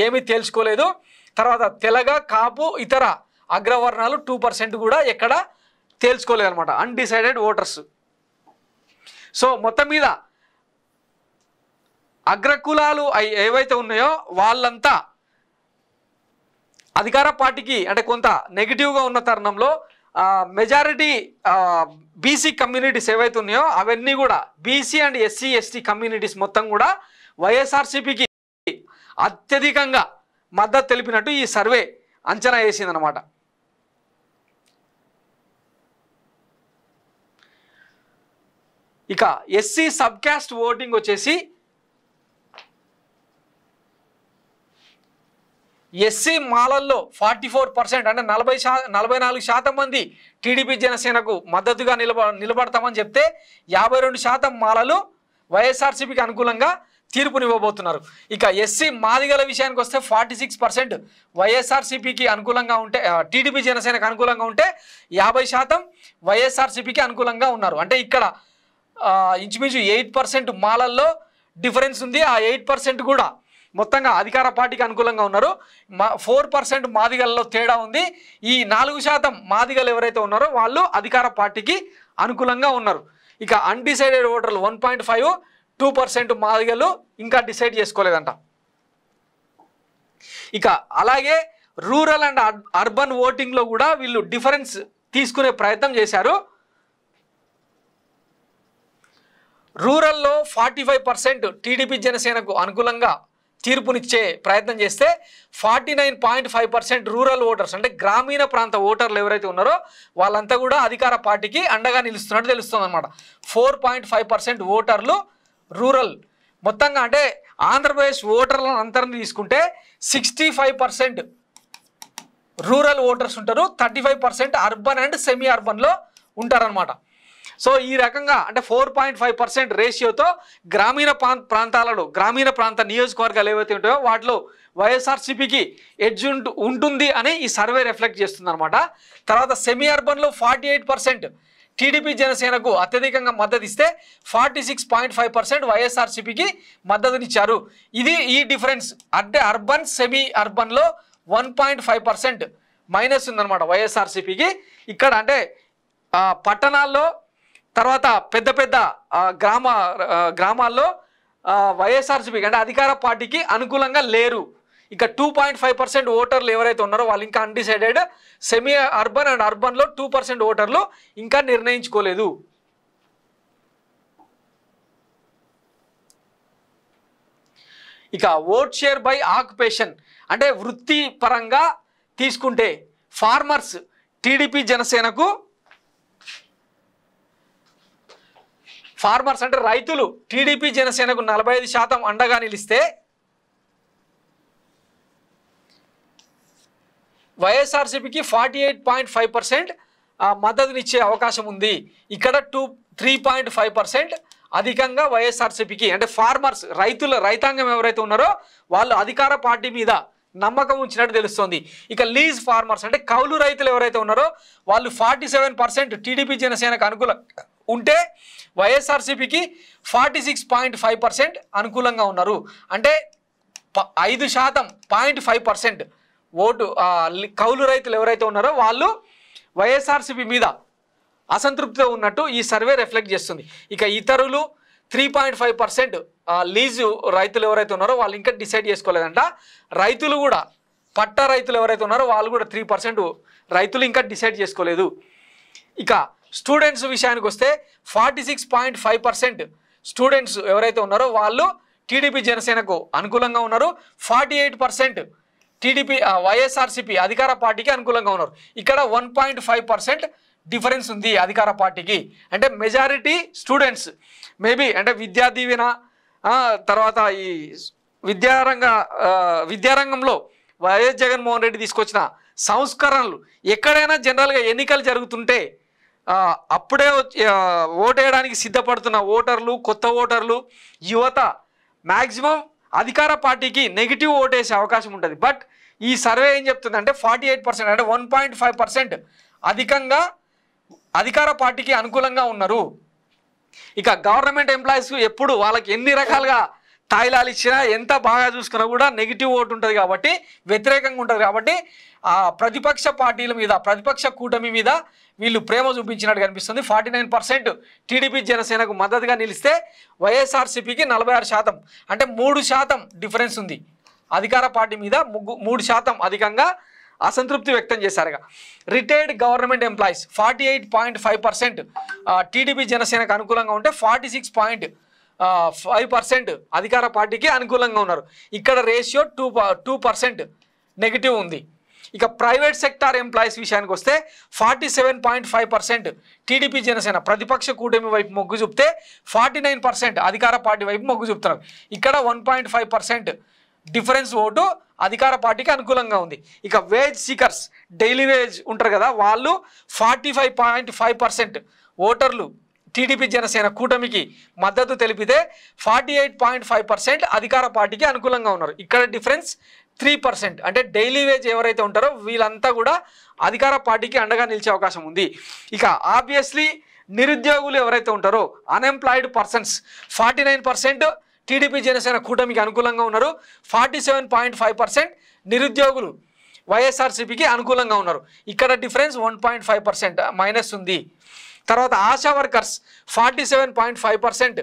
ఏమీ తేల్చుకోలేదు తర్వాత తెలగ కాపు ఇతర అగ్రవర్ణాలు టూ పర్సెంట్ కూడా ఎక్కడ తేల్చుకోలేదు అనమాట అన్డిసైడెడ్ ఓటర్స్ సో మొత్తం మీద అగ్రకులాలు ఏవైతే ఉన్నాయో వాళ్ళంతా అధికార పార్టీకి అంటే కొంత నెగిటివ్గా ఉన్న తరుణంలో మెజారిటీ బీసీ కమ్యూనిటీస్ ఏవైతే ఉన్నాయో అవన్నీ కూడా BC and SC ST communities మొత్తం కూడా వైఎస్ఆర్సీపీకి అత్యధికంగా మద్దతు తెలిపినట్టు ఈ సర్వే అంచనా వేసిందనమాట ఇక ఎస్సీ సబ్ క్యాస్ట్ ఓటింగ్ వచ్చేసి ఎస్సీ మాలల్లో ఫార్టీ ఫోర్ పర్సెంట్ అంటే నలభై శా నలభై నాలుగు శాతం మంది టీడీపీ జనసేనకు మద్దతుగా నిలబ నిలబడతామని చెప్తే యాభై రెండు శాతం మాలలు వైఎస్ఆర్సీపీకి అనుకూలంగా తీర్పునివ్వబోతున్నారు ఇక ఎస్సీ మాదిగల విషయానికి వస్తే ఫార్టీ సిక్స్ పర్సెంట్ వైఎస్ఆర్సీపీకి అనుకూలంగా ఉంటే టీడీపీ జనసేనకు అనుకూలంగా ఉంటే యాభై శాతం వైఎస్ఆర్సీపీకి అనుకూలంగా ఉన్నారు అంటే ఇక్కడ ఇంచుమించు ఎయిట్ పర్సెంట్ మాలల్లో డిఫరెన్స్ ఉంది ఆ ఎయిట్ పర్సెంట్ కూడా మొత్తంగా అధికార పార్టీకి అనుకూలంగా ఉన్నారు మా ఫోర్ పర్సెంట్ మాదిగల్లో తేడా ఉంది ఈ నాలుగు శాతం మాదిగలు ఎవరైతే ఉన్నారో వాళ్ళు అధికార పార్టీకి అనుకూలంగా ఉన్నారు ఇక అన్డిసైడెడ్ ఓటర్లు one point five two percent మాదిగలు ఇంకా డిసైడ్ చేసుకోలేదంట ఇక అలాగే రూరల్ అండ్ అర్బన్ ఓటింగ్లో కూడా వీళ్ళు డిఫరెన్స్ తీసుకునే ప్రయత్నం చేశారు రూరల్లో ఫార్టీ ఫైవ్ పర్సెంట్ టీడీపీ జనసేనకు అనుకూలంగా తీర్పునిచ్చే ప్రయత్నం చేస్తే forty nine point five percent rural voters అంటే గ్రామీణ ప్రాంత ఓటర్లు ఎవరైతే ఉన్నారో వాళ్ళంతా కూడా అధికార పార్టీకి అండగా నిలుస్తున్నట్టు తెలుస్తుంది అనమాట ఫోర్ పాయింట్ ఫైవ్ పర్సెంట్ ఓటర్లు రూరల్ మొత్తంగా అంటే ఆంధ్రప్రదేశ్ ఓటర్లను అంతరం తీసుకుంటే sixty five percent rural voters ఉంటారు thirty five percent urban and semi అర్బన్లో ఉంటారనమాట సో ఈ రకంగా అంటే ఫోర్ పాయింట్ ఫైవ్ పర్సెంట్ రేషియోతో గ్రామీణ ప్రాంతాలలో గ్రామీణ ప్రాంత నియోజకవర్గాలు ఏవైతే ఉంటాయో వాటిలో వైఎస్ఆర్సిపికి ఎడ్జ్ ఉంటుంది అని ఈ సర్వే రిఫ్లెక్ట్ చేస్తుంది అనమాట తర్వాత సెమీ అర్బన్లో ఫార్టీ ఎయిట్ పర్సెంట్ టీడీపీ జనసేనకు అత్యధికంగా మద్దతు ఇస్తే forty six point five percent వైఎస్ఆర్సిపికి మద్దతునిచ్చారు ఇది ఈ డిఫరెన్స్ అంటే అర్బన్ సెమీ అర్బన్లో one point five percent minus ఉందన్నమాట వైఎస్ఆర్సిపికి ఇక్కడ అంటే పట్టణాల్లో తర్వాత పెద్ద పెద్ద గ్రామ గ్రామాల్లో వైఎస్ఆర్సీపీకి అంటే అధికార పార్టీకి అనుకూలంగా లేరు ఇక టూ పాయింట్ ఫైవ్ పర్సెంట్ ఓటర్లు ఎవరైతే ఉన్నారో వాళ్ళు ఇంకా అన్డిసైడెడ్ సెమీ అర్బన్ అండ్ అర్బన్లో టూ పర్సెంట్ ఓటర్లు ఇంకా నిర్ణయించుకోలేదు ఇక ఓట్ షేర్ బై ఆక్యుపేషన్ అంటే వృత్తిపరంగా తీసుకుంటే ఫార్మర్స్ టీడీపీ జనసేనకు ఫార్మర్స్ అంటే రైతులు టీడీపీ జనసేనకు నలభై శాతం అండగా నిలిస్తే వైఎస్ఆర్సీపీకి forty eight point five percent మద్దతునిచ్చే అవకాశం ఉంది ఇక్కడ two three point five percent అధికంగా వైఎస్ఆర్సీపీకి అంటే ఫార్మర్స్ రైతుల రైతాంగం ఎవరైతే ఉన్నారో వాళ్ళు అధికార పార్టీ మీద నమ్మకం ఉంచినట్టు తెలుస్తుంది ఇక లీజ్ ఫార్మర్స్ అంటే కౌలు రైతులు ఎవరైతే ఉన్నారో వాళ్ళు ఫార్టీ సెవెన్ పర్సెంట్ టీడీపీ జనసేనకు అనుకూల ఉంటే వైఎస్ఆర్సీపీకి forty six point five percent అనుకూలంగా ఉన్నారు అంటే ఐదు శాతం పాయింట్ ఫైవ్ పర్సెంట్ ఓటు కౌలు రైతులు ఎవరైతే ఉన్నారో వాళ్ళు వైఎస్ఆర్సీపీ మీద అసంతృప్తితో ఉన్నట్టు ఈ సర్వే రిఫ్లెక్ట్ చేస్తుంది ఇక ఇతరులు three point five percent lease రైతులు ఎవరైతే ఉన్నారో వాళ్ళు ఇంకా డిసైడ్ చేసుకోలేదంట రైతులు కూడా పట్ట రైతులు ఎవరైతే ఉన్నారో వాళ్ళు కూడా త్రీ పర్సెంట్ రైతులు ఇంకా డిసైడ్ చేసుకోలేదు ఇక స్టూడెంట్స్ విషయానికి వస్తే forty six point five percent students ఎవరైతే ఉన్నారో వాళ్ళు టీడీపీ జనసేనకు అనుకూలంగా ఉన్నారు forty eight percent TDP YSRCP అధికార పార్టీకి అనుకూలంగా ఉన్నారు ఇక్కడ one point five percent difference ఉంది అధికార పార్టీకి అంటే మెజారిటీ స్టూడెంట్స్ మేబీ అంటే విద్యా దీవెన తర్వాత ఈ విద్యారంగ విద్యారంగంలో వైఎస్ జగన్మోహన్ రెడ్డి తీసుకొచ్చిన సంస్కరణలు ఎక్కడైనా జనరల్గా ఎన్నికలు జరుగుతుంటే అప్పుడే ఓటేయడానికి సిద్ధపడుతున్న ఓటర్లు కొత్త ఓటర్లు యువత మ్యాక్సిమం అధికార పార్టీకి నెగిటివ్ ఓటేసే అవకాశం ఉంటుంది బట్ ఈ సర్వే ఏం చెప్తుందంటే ఫార్టీ ఎయిట్ పర్సెంట్ అంటే వన్ పాయింట్ ఫైవ్ పర్సెంట్ అధికంగా అధికార పార్టీకి అనుకూలంగా ఉన్నారు ఇక గవర్నమెంట్ ఎంప్లాయీస్ ఎప్పుడు వాళ్ళకి ఎన్ని రకాలుగా తాయిలాలు ఇచ్చినా ఎంత బాగా చూసుకున్నా కూడా నెగిటివ్ ఓటు ఉంటుంది కాబట్టి వ్యతిరేకంగా ఉంటుంది కాబట్టి ఆ ప్రతిపక్ష పార్టీల మీద ప్రతిపక్ష కూటమి మీద వీళ్ళు ప్రేమ చూపించినట్టు కనిపిస్తుంది ఫార్టీ నైన్ పర్సెంట్ టీడీపీ జనసేనకు మద్దతుగా నిలిస్తే వైఎస్ఆర్సీపీకి నలభై ఆరు శాతం అంటే మూడు శాతం డిఫరెన్స్ ఉంది అధికార పార్టీ మీద ముగ్గు మూడు శాతం అధికంగా అసంతృప్తి వ్యక్తం చేశారుగా retired government employees forty eight point five percent TDP జనసేనకు అనుకూలంగా ఉంటే forty six point five percent అధికార పార్టీకి అనుకూలంగా ఉన్నారు ఇక్కడ ratio two two percent negative ఉంది ఇక ప్రైవేట్ సెక్టార్ ఎంప్లాయీస్ విషయానికి వస్తే forty seven point five percent TDP Janasena ప్రతిపక్ష కూటమి వైపు మొగ్గు చూపితే ఫార్టీ నైన్ పర్సెంట్ అధికార పార్టీ వైపు మొగ్గు చూపుతున్నారు ఇక్కడ one point five percent difference vote అధికార పార్టీకి అనుకూలంగా ఉంది ఇక వేజ్ సీకర్స్ డైలీ వేజ్ ఉంటారు కదా వాళ్ళు forty five point five percent ఓటర్లు టీడీపీ జనసేన కూటమికి మద్దతు తెలిపితే forty eight point five percent అధికార పార్టీకి అనుకూలంగా ఉన్నారు ఇక్కడ డిఫరెన్స్ త్రీ పర్సెంట్ అంటే డైలీ వేజ్ ఎవరైతే ఉంటారో వీళ్ళంతా కూడా అధికార పార్టీకి అండగా నిలిచే అవకాశం ఉంది ఇక ఆబ్వియస్లీ నిరుద్యోగులు ఎవరైతే ఉంటారో unemployed persons forty nine percent TDP Janasena కూటమికి అనుకూలంగా ఉన్నారు forty seven point five percent నిరుద్యోగులు వైఎస్ఆర్సీపీకి అనుకూలంగా ఉన్నారు ఇక్కడ difference one point five percent minus ఉంది తర్వాత ASHA workers forty seven point five percent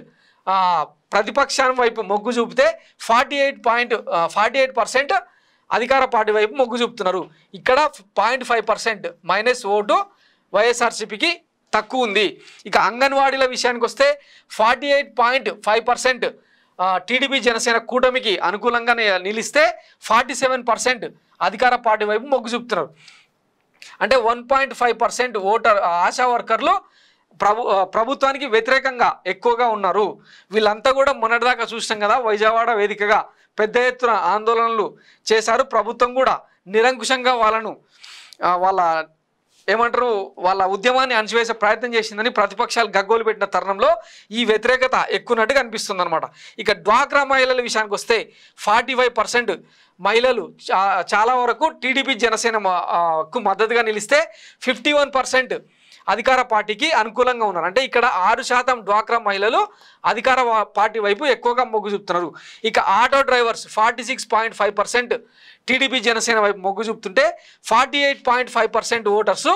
వైపు మొగ్గు చూపితే forty eight point forty eight percent అధికార పార్టీ వైపు మొగ్గు చూపుతున్నారు ఇక్కడ point five percent minus vote వైఎస్ఆర్సీపీకి తక్కువ ఉంది ఇక అంగన్వాడీల విషయానికి వస్తే forty eight point five percent TDP Janasena కూటమికి అనుకూలంగా నిలిస్తే ఫార్టీ సెవెన్ పర్సెంట్ అధికార పార్టీ వైపు మొగ్గు చూపుతున్నారు అంటే one point five percent voter ASHA వర్కర్లు ప్రభు ప్రభుత్వానికి వ్యతిరేకంగా ఎక్కువగా ఉన్నారు వీళ్ళంతా కూడా మొన్నటిదాకా చూసినాం కదా వైజావాడ వేదికగా పెద్ద ఎత్తున ఆందోళనలు చేశారు ప్రభుత్వం కూడా నిరంకుశంగా వాళ్ళను వాళ్ళ ఏమంటారు వాళ్ళ ఉద్యమాన్ని అణచివేసే ప్రయత్నం చేసిందని ప్రతిపక్షాలు గగ్గోలు పెట్టిన తరుణంలో ఈ వ్యతిరేకత ఎక్కువన్నట్టుగా అనిపిస్తుంది అనమాట ఇక డ్వాక్రా మహిళల విషయానికి వస్తే ఫార్టీ మహిళలు చాలా వరకు టీడీపీ జనసేనకు మద్దతుగా నిలిస్తే ఫిఫ్టీ అధికార పార్టీకి అనుకూలంగా ఉన్నారు అంటే ఇక్కడ ఆరు శాతం డ్వాక్రా మహిళలు అధికార పార్టీ వైపు ఎక్కువగా మొగ్గు చూపుతున్నారు ఇక auto drivers forty six point five percent TDP Janasena వైపు మొగ్గు చూపుతుంటే forty eight point five percent voters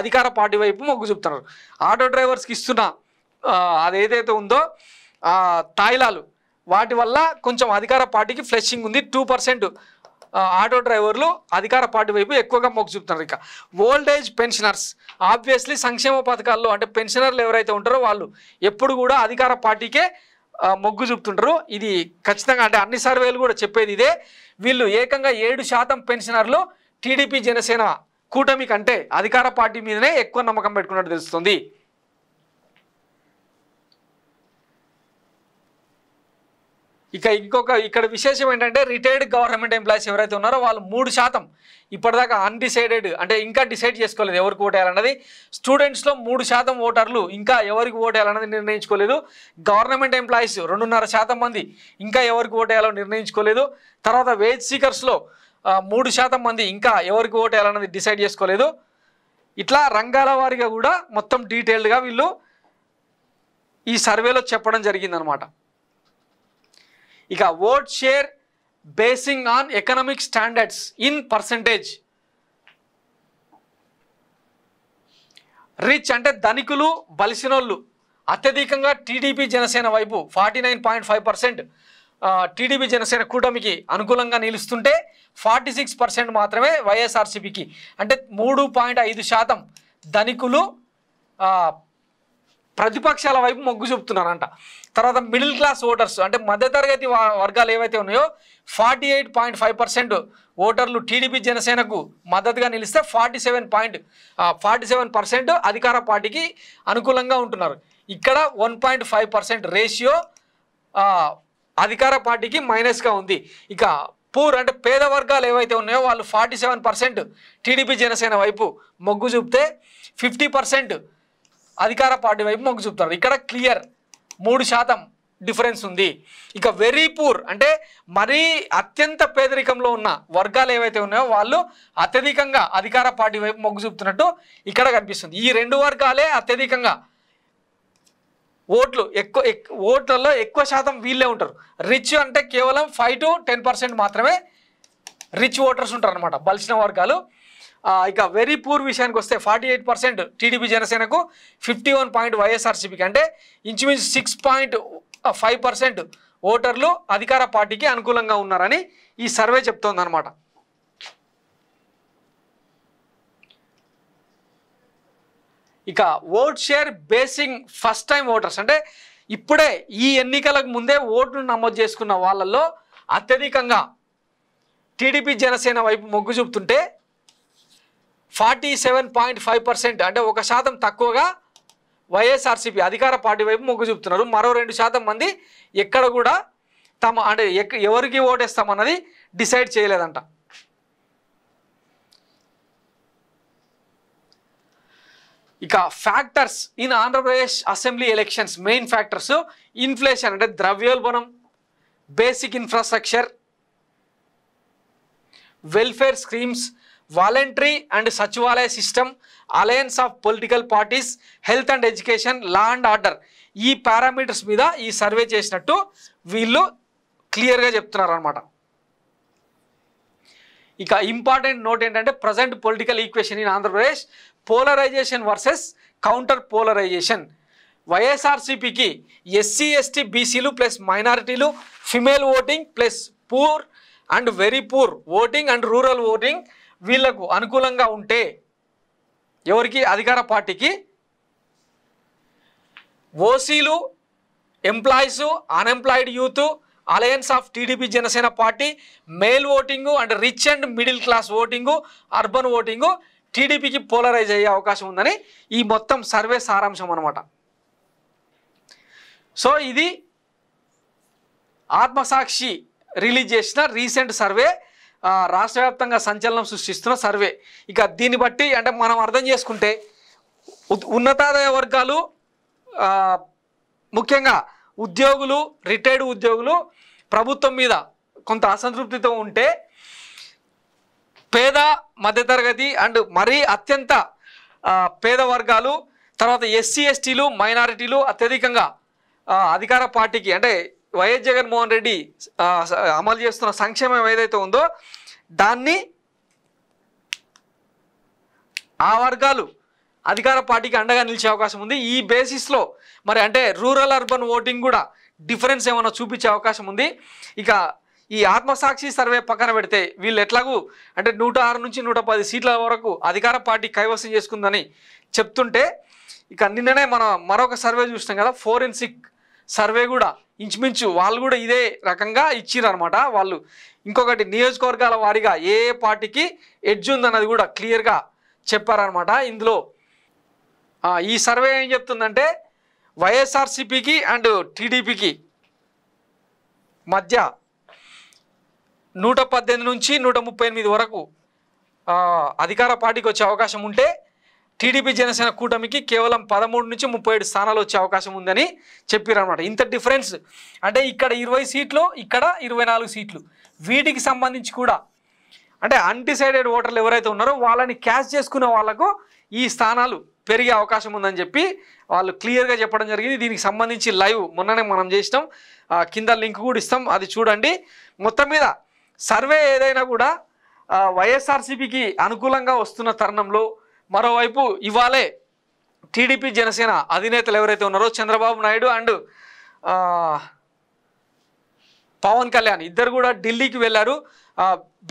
అధికార పార్టీ వైపు మొగ్గు చూపుతున్నారు ఆటో డ్రైవర్స్కి ఇస్తున్న అదేదైతే ఉందో తాయిలాలు వాటి వల్ల కొంచెం అధికార పార్టీకి ఫ్లెషింగ్ ఉంది టూ పర్సెంట్ ఆటో డ్రైవర్లు అధికార పార్టీ వైపు ఎక్కువగా మొగ్గు చూపుతున్నారు ఇక ఓల్డ్ ఏజ్ పెన్షనర్స్ ఆబ్వియస్లీ సంక్షేమ పథకాల్లో అంటే పెన్షనర్లు ఎవరైతే ఉంటారో వాళ్ళు ఎప్పుడు కూడా అధికార పార్టీకే మొగ్గు చూపుతుంటారు ఇది ఖచ్చితంగా అంటే అన్ని సర్వేలు కూడా చెప్పేది ఇదే వీళ్ళు ఏకంగా ఏడు శాతం పెన్షనర్లు టీడీపీ జనసేన కూటమి కంటే అధికార పార్టీ మీదనే ఎక్కువ నమ్మకం పెట్టుకున్నట్టు తెలుస్తుంది ఇక ఇంకొక ఇక్కడ విశేషం ఏంటంటే రిటైర్డ్ గవర్నమెంట్ ఎంప్లాయీస్ ఎవరైతే ఉన్నారో వాళ్ళు మూడు శాతం ఇప్పటిదాకా అన్డిసైడెడ్ అంటే ఇంకా డిసైడ్ చేసుకోలేదు ఎవరికి ఓటేయాలన్నది స్టూడెంట్స్లో మూడు శాతం ఓటర్లు ఇంకా ఎవరికి ఓటేయాలన్నది నిర్ణయించుకోలేదు గవర్నమెంట్ ఎంప్లాయీస్ రెండున్నర శాతం మంది ఇంకా ఎవరికి ఓటేయాలో నిర్ణయించుకోలేదు తర్వాత వేజ్ సీకర్స్లో మూడు శాతం మంది ఇంకా ఎవరికి ఓటేయాలన్నది డిసైడ్ చేసుకోలేదు ఇట్లా రంగాల వారిగా కూడా మొత్తం డీటెయిల్డ్గా వీళ్ళు ఈ సర్వేలో చెప్పడం జరిగిందనమాట ఇక vote share basing on economic standards in percentage rich అంటే ధనికులు బలిసినోళ్ళు అత్యధికంగా టీడీపీ జనసేన వైపు forty nine point five percent TDP Janasena కూటమికి అనుకూలంగా నిలుస్తుంటే ఫార్టీ సిక్స్ పర్సెంట్ మాత్రమే వైఎస్ఆర్సిపికి అంటే మూడు పాయింట్ ఐదు శాతం ధనికులు ప్రతిపక్షాల వైపు మొగ్గు చూపుతున్నారంట తర్వాత మిడిల్ క్లాస్ ఓటర్స్ అంటే మధ్యతరగతి వర్గాలు ఏవైతే ఉన్నాయో forty eight point five percent ఓటర్లు టీడీపీ జనసేనకు మద్దతుగా నిలిస్తే forty seven point forty seven percent అధికార పార్టీకి అనుకూలంగా ఉంటున్నారు ఇక్కడ one point five percent ratio అధికార పార్టీకి మైనస్గా ఉంది ఇక పూర్ అంటే పేద వర్గాలు ఏవైతే ఉన్నాయో వాళ్ళు forty seven percent TDP Janasena వైపు మొగ్గు చూపితే ఫిఫ్టీ పర్సెంట్ అధికార పార్టీ వైపు మొగ్గు చూపుతారు ఇక్కడ క్లియర్ మూడు శాతం డిఫరెన్స్ ఉంది ఇక వెరీ పూర్ అంటే మరీ అత్యంత పేదరికంలో ఉన్న వర్గాలు ఏవైతే ఉన్నాయో వాళ్ళు అత్యధికంగా అధికార పార్టీ వైపు మొగ్గు చూపుతున్నట్టు ఇక్కడ కనిపిస్తుంది ఈ రెండు వర్గాలే అత్యధికంగా ఓట్లు ఎక్కువ ఓట్లలో ఎక్కువ శాతం వీళ్ళే ఉంటారు రిచ్ అంటే కేవలం ఫైవ్ టు టెన్ పర్సెంట్ మాత్రమే రిచ్ ఓటర్స్ ఉంటారు అనమాట బలిసిన వర్గాలు ఇక వెరీ పూర్ విషయానికి వస్తే ఫార్టీ ఎయిట్ పర్సెంట్ టీడీపీ జనసేనకు ఫిఫ్టీ వన్ పాయింట్ వైఎస్ఆర్సీపీకి అంటే ఇంచుమించు సిక్స్ పాయింట్ ఫైవ్ పర్సెంట్ ఓటర్లు అధికార పార్టీకి అనుకూలంగా ఉన్నారని ఈ సర్వే చెప్తోంది అనమాట ఇక vote share basing first time voters అంటే ఇప్పుడే ఈ ఎన్నికలకు ముందే ఓటును నమోదు చేసుకున్న వాళ్ళల్లో అత్యధికంగా టీడీపీ జనసేన వైపు మొగ్గు చూపుతుంటే forty seven point five percent అంటే ఒక శాతం తక్కువగా వైఎస్ఆర్సీపీ అధికార పార్టీ వైపు మొగ్గు చూపుతున్నారు మరో రెండు శాతం మంది ఎక్కడ కూడా తమ అంటే ఎవరికి ఓటేస్తామన్నది డిసైడ్ చేయలేదంట ఇక factors in Andhra Pradesh assembly elections main factors inflation అంటే ద్రవ్యోల్బణం basic infrastructure welfare schemes voluntary and సచివాలయ system alliance of political parties health and education law and order ఈ పారామీటర్స్ మీద ఈ సర్వే చేసినట్టు వీళ్ళు క్లియర్గా చెప్తున్నారు అనమాట ఇక ఇంపార్టెంట్ నోట్ ఏంటంటే present political equation in Andhra Pradesh polarization versus counter polarization వైఎస్ఆర్సీపీకి ఎస్సీ ఎస్టీ బీసీలు ప్లస్ మైనారిటీలు female voting plus poor and very poor voting and rural voting వీళ్లకు అనుకూలంగా ఉంటే ఎవరికి అధికార పార్టీకి ఓసీలు employees unemployed youth alliance of TDP Janasena party male voting and rich and middle class voting urban voting టీడీపీకి పోలరైజ్ అయ్యే అవకాశం ఉందని ఈ మొత్తం సర్వే సారాంశం అనమాట సో ఇది ఆత్మసాక్షి రిలీజ్ చేసిన రీసెంట్ సర్వే రాష్ట్ర వ్యాప్తంగా సంచలనం సృష్టిస్తున్న సర్వే ఇక దీన్ని బట్టి అంటే మనం అర్థం చేసుకుంటే ఉన్నతాదాయ వర్గాలు ముఖ్యంగా ఉద్యోగులు రిటైర్డ్ ఉద్యోగులు ప్రభుత్వం మీద కొంత అసంతృప్తితో ఉంటే పేద మధ్యతరగతి అండ్ మరీ అత్యంత పేద వర్గాలు తర్వాత ఎస్సీ ఎస్టీలు మైనారిటీలు అత్యధికంగా అధికార పార్టీకి అంటే వైఎస్ జగన్మోహన్ రెడ్డి అమలు చేస్తున్న సంక్షేమం ఏదైతే ఉందో దాన్ని ఆ వర్గాలు అధికార పార్టీకి అండగా నిలిచే అవకాశం ఉంది ఈ బేసిస్లో మరి అంటే రూరల్ అర్బన్ ఓటింగ్ కూడా డిఫరెన్స్ ఏమైనా చూపించే అవకాశం ఉంది ఇక ఈ ఆత్మసాక్షి సర్వే పక్కన పెడితే వీళ్ళు ఎట్లాగూ అంటే నూట ఆరు నుంచి నూట పది సీట్ల వరకు అధికార పార్టీ కైవసం చేసుకుందని చెప్తుంటే ఇక నిన్ననే మనం మరొక సర్వే చూసినాం కదా ఫోరెన్సిక్ సర్వే కూడా ఇంచుమించు వాళ్ళు కూడా ఇదే రకంగా ఇచ్చిరనమాట వాళ్ళు ఇంకొకటి నియోజకవర్గాల వారీగా ఏ పార్టీకి ఎడ్జ్ ఉందన్నది కూడా క్లియర్గా చెప్పారనమాట ఇందులో ఈ సర్వే ఏం చెప్తుందంటే వైఎస్ఆర్సిపికి అండ్ టీడీపీకి మధ్య నూట పద్దెనిమిది నుంచి నూట ముప్పై ఎనిమిది వరకు అధికార పార్టీకి వచ్చే అవకాశం ఉంటే టీడీపీ జనసేన కూటమికి కేవలం పదమూడు నుంచి ముప్పై ఏడు స్థానాలు వచ్చే అవకాశం ఉందని అనమాట ఇంత డిఫరెన్స్ అంటే ఇక్కడ ఇరవై సీట్లు ఇక్కడ ఇరవై నాలుగు సీట్లు వీటికి సంబంధించి కూడా అంటే అన్డిసైడెడ్ ఓటర్లు ఎవరైతే ఉన్నారో వాళ్ళని క్యాష్ చేసుకునే వాళ్లకు ఈ స్థానాలు పెరిగే అవకాశం ఉందని చెప్పి వాళ్ళు క్లియర్గా చెప్పడం జరిగింది దీనికి సంబంధించి లైవ్ మొన్ననే మనం చేసినాం కింద లింక్ కూడా ఇస్తాం అది చూడండి మొత్తం మీద సర్వే ఏదైనా కూడా వైఎస్ఆర్సీపీకి అనుకూలంగా వస్తున్న తరుణంలో మరోవైపు ఇవాళే టీడీపీ జనసేన అధినేతలు ఎవరైతే ఉన్నారో చంద్రబాబు నాయుడు అండ్ పవన్ కళ్యాణ్ ఇద్దరు కూడా ఢిల్లీకి వెళ్ళారు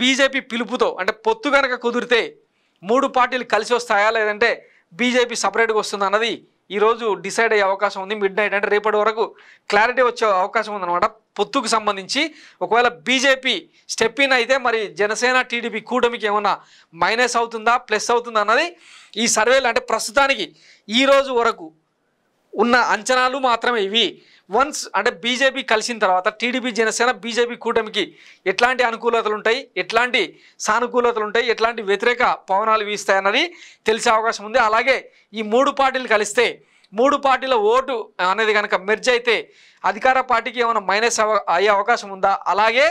బీజేపీ పిలుపుతో అంటే పొత్తు కనుక కుదిరితే మూడు పార్టీలు కలిసి వస్తాయా లేదంటే బీజేపీ సపరేట్గా వస్తుంది అన్నది ఈరోజు డిసైడ్ అయ్యే అవకాశం ఉంది మిడ్ నైట్ అంటే రేపటి వరకు క్లారిటీ వచ్చే అవకాశం ఉందన్నమాట పొత్తుకు సంబంధించి ఒకవేళ బీజేపీ స్టెప్ ఇన్ అయితే మరి జనసేన టీడీపీ కూటమికి ఏమన్నా మైనస్ అవుతుందా ప్లస్ అవుతుందా అన్నది ఈ సర్వేలు అంటే ప్రస్తుతానికి ఈరోజు వరకు ఉన్న అంచనాలు మాత్రమే ఇవి వన్స్ అంటే బీజేపీ కలిసిన తర్వాత టీడీపీ జనసేన బీజేపీ కూటమికి ఎట్లాంటి అనుకూలతలు ఉంటాయి ఎట్లాంటి సానుకూలతలు ఉంటాయి ఎట్లాంటి వ్యతిరేక పవనాలు వీస్తాయన్నది తెలిసే అవకాశం ఉంది అలాగే ఈ మూడు పార్టీలు కలిస్తే మూడు పార్టీల ఓటు అనేది కనుక మెర్జ్ అయితే అధికార పార్టీకి ఏమైనా మైనస్ అయ్యే అవకాశం ఉందా అలాగే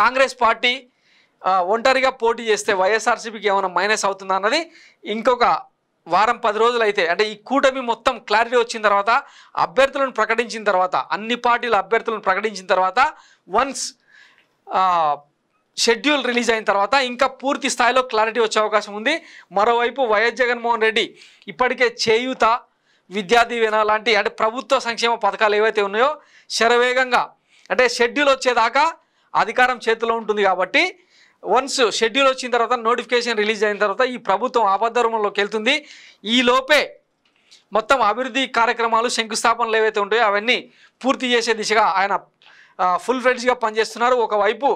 కాంగ్రెస్ పార్టీ ఒంటరిగా పోటీ చేస్తే వైఎస్ఆర్సీపీకి ఏమైనా మైనస్ అవుతుందా అన్నది ఇంకొక వారం పది రోజులు అయితే అంటే ఈ కూటమి మొత్తం క్లారిటీ వచ్చిన తర్వాత అభ్యర్థులను ప్రకటించిన తర్వాత అన్ని పార్టీల అభ్యర్థులను ప్రకటించిన తర్వాత వన్స్ షెడ్యూల్ రిలీజ్ అయిన తర్వాత ఇంకా పూర్తి స్థాయిలో క్లారిటీ వచ్చే అవకాశం ఉంది మరోవైపు వైఎస్ జగన్మోహన్ రెడ్డి ఇప్పటికే చేయూత విద్యా దీవెన లాంటి అంటే ప్రభుత్వ సంక్షేమ పథకాలు ఏవైతే ఉన్నాయో శరవేగంగా అంటే షెడ్యూల్ వచ్చేదాకా అధికారం చేతిలో ఉంటుంది కాబట్టి వన్స్ షెడ్యూల్ వచ్చిన తర్వాత నోటిఫికేషన్ రిలీజ్ అయిన తర్వాత ఈ ప్రభుత్వం ఆపద్ధర్మంలోకి వెళ్తుంది ఈ లోపే మొత్తం అభివృద్ధి కార్యక్రమాలు శంకుస్థాపనలు ఏవైతే ఉంటాయో అవన్నీ పూర్తి చేసే దిశగా ఆయన ఫుల్ ఫ్రెండ్స్గా పనిచేస్తున్నారు ఒకవైపు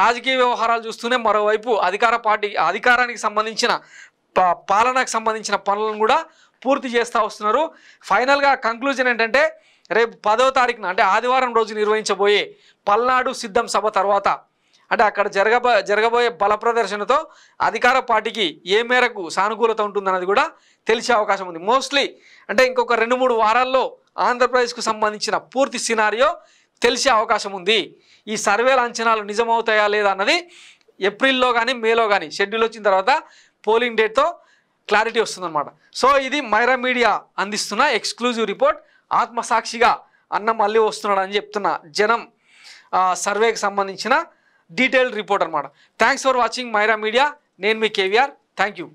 రాజకీయ వ్యవహారాలు చూస్తూనే మరోవైపు అధికార పార్టీ అధికారానికి సంబంధించిన పాలనకు సంబంధించిన పనులను కూడా పూర్తి చేస్తూ వస్తున్నారు ఫైనల్గా కంక్లూజన్ ఏంటంటే రేపు పదవ తారీఖున అంటే ఆదివారం రోజు నిర్వహించబోయే పల్నాడు సిద్ధం సభ తర్వాత అంటే అక్కడ జరగబో జరగబోయే బల ప్రదర్శనతో అధికార పార్టీకి ఏ మేరకు సానుకూలత ఉంటుందన్నది కూడా తెలిసే అవకాశం ఉంది మోస్ట్లీ అంటే ఇంకొక రెండు మూడు వారాల్లో ఆంధ్రప్రదేశ్కు సంబంధించిన పూర్తి సినారియో తెలిసే అవకాశం ఉంది ఈ సర్వేల అంచనాలు నిజమవుతాయా లేదా అన్నది ఏప్రిల్లో కానీ మేలో కానీ షెడ్యూల్ వచ్చిన తర్వాత పోలింగ్ డేట్తో క్లారిటీ వస్తుందన్నమాట సో ఇది మైరా మీడియా అందిస్తున్న ఎక్స్క్లూజివ్ రిపోర్ట్ ఆత్మసాక్షిగా అన్న మళ్ళీ వస్తున్నాడు అని చెప్తున్న జనం సర్వేకి సంబంధించిన డీటెయిల్డ్ రిపోర్ట్ అనమాట thanks for watching Myra media నేను మీ కేవీఆర్ థ్యాంక్ యూ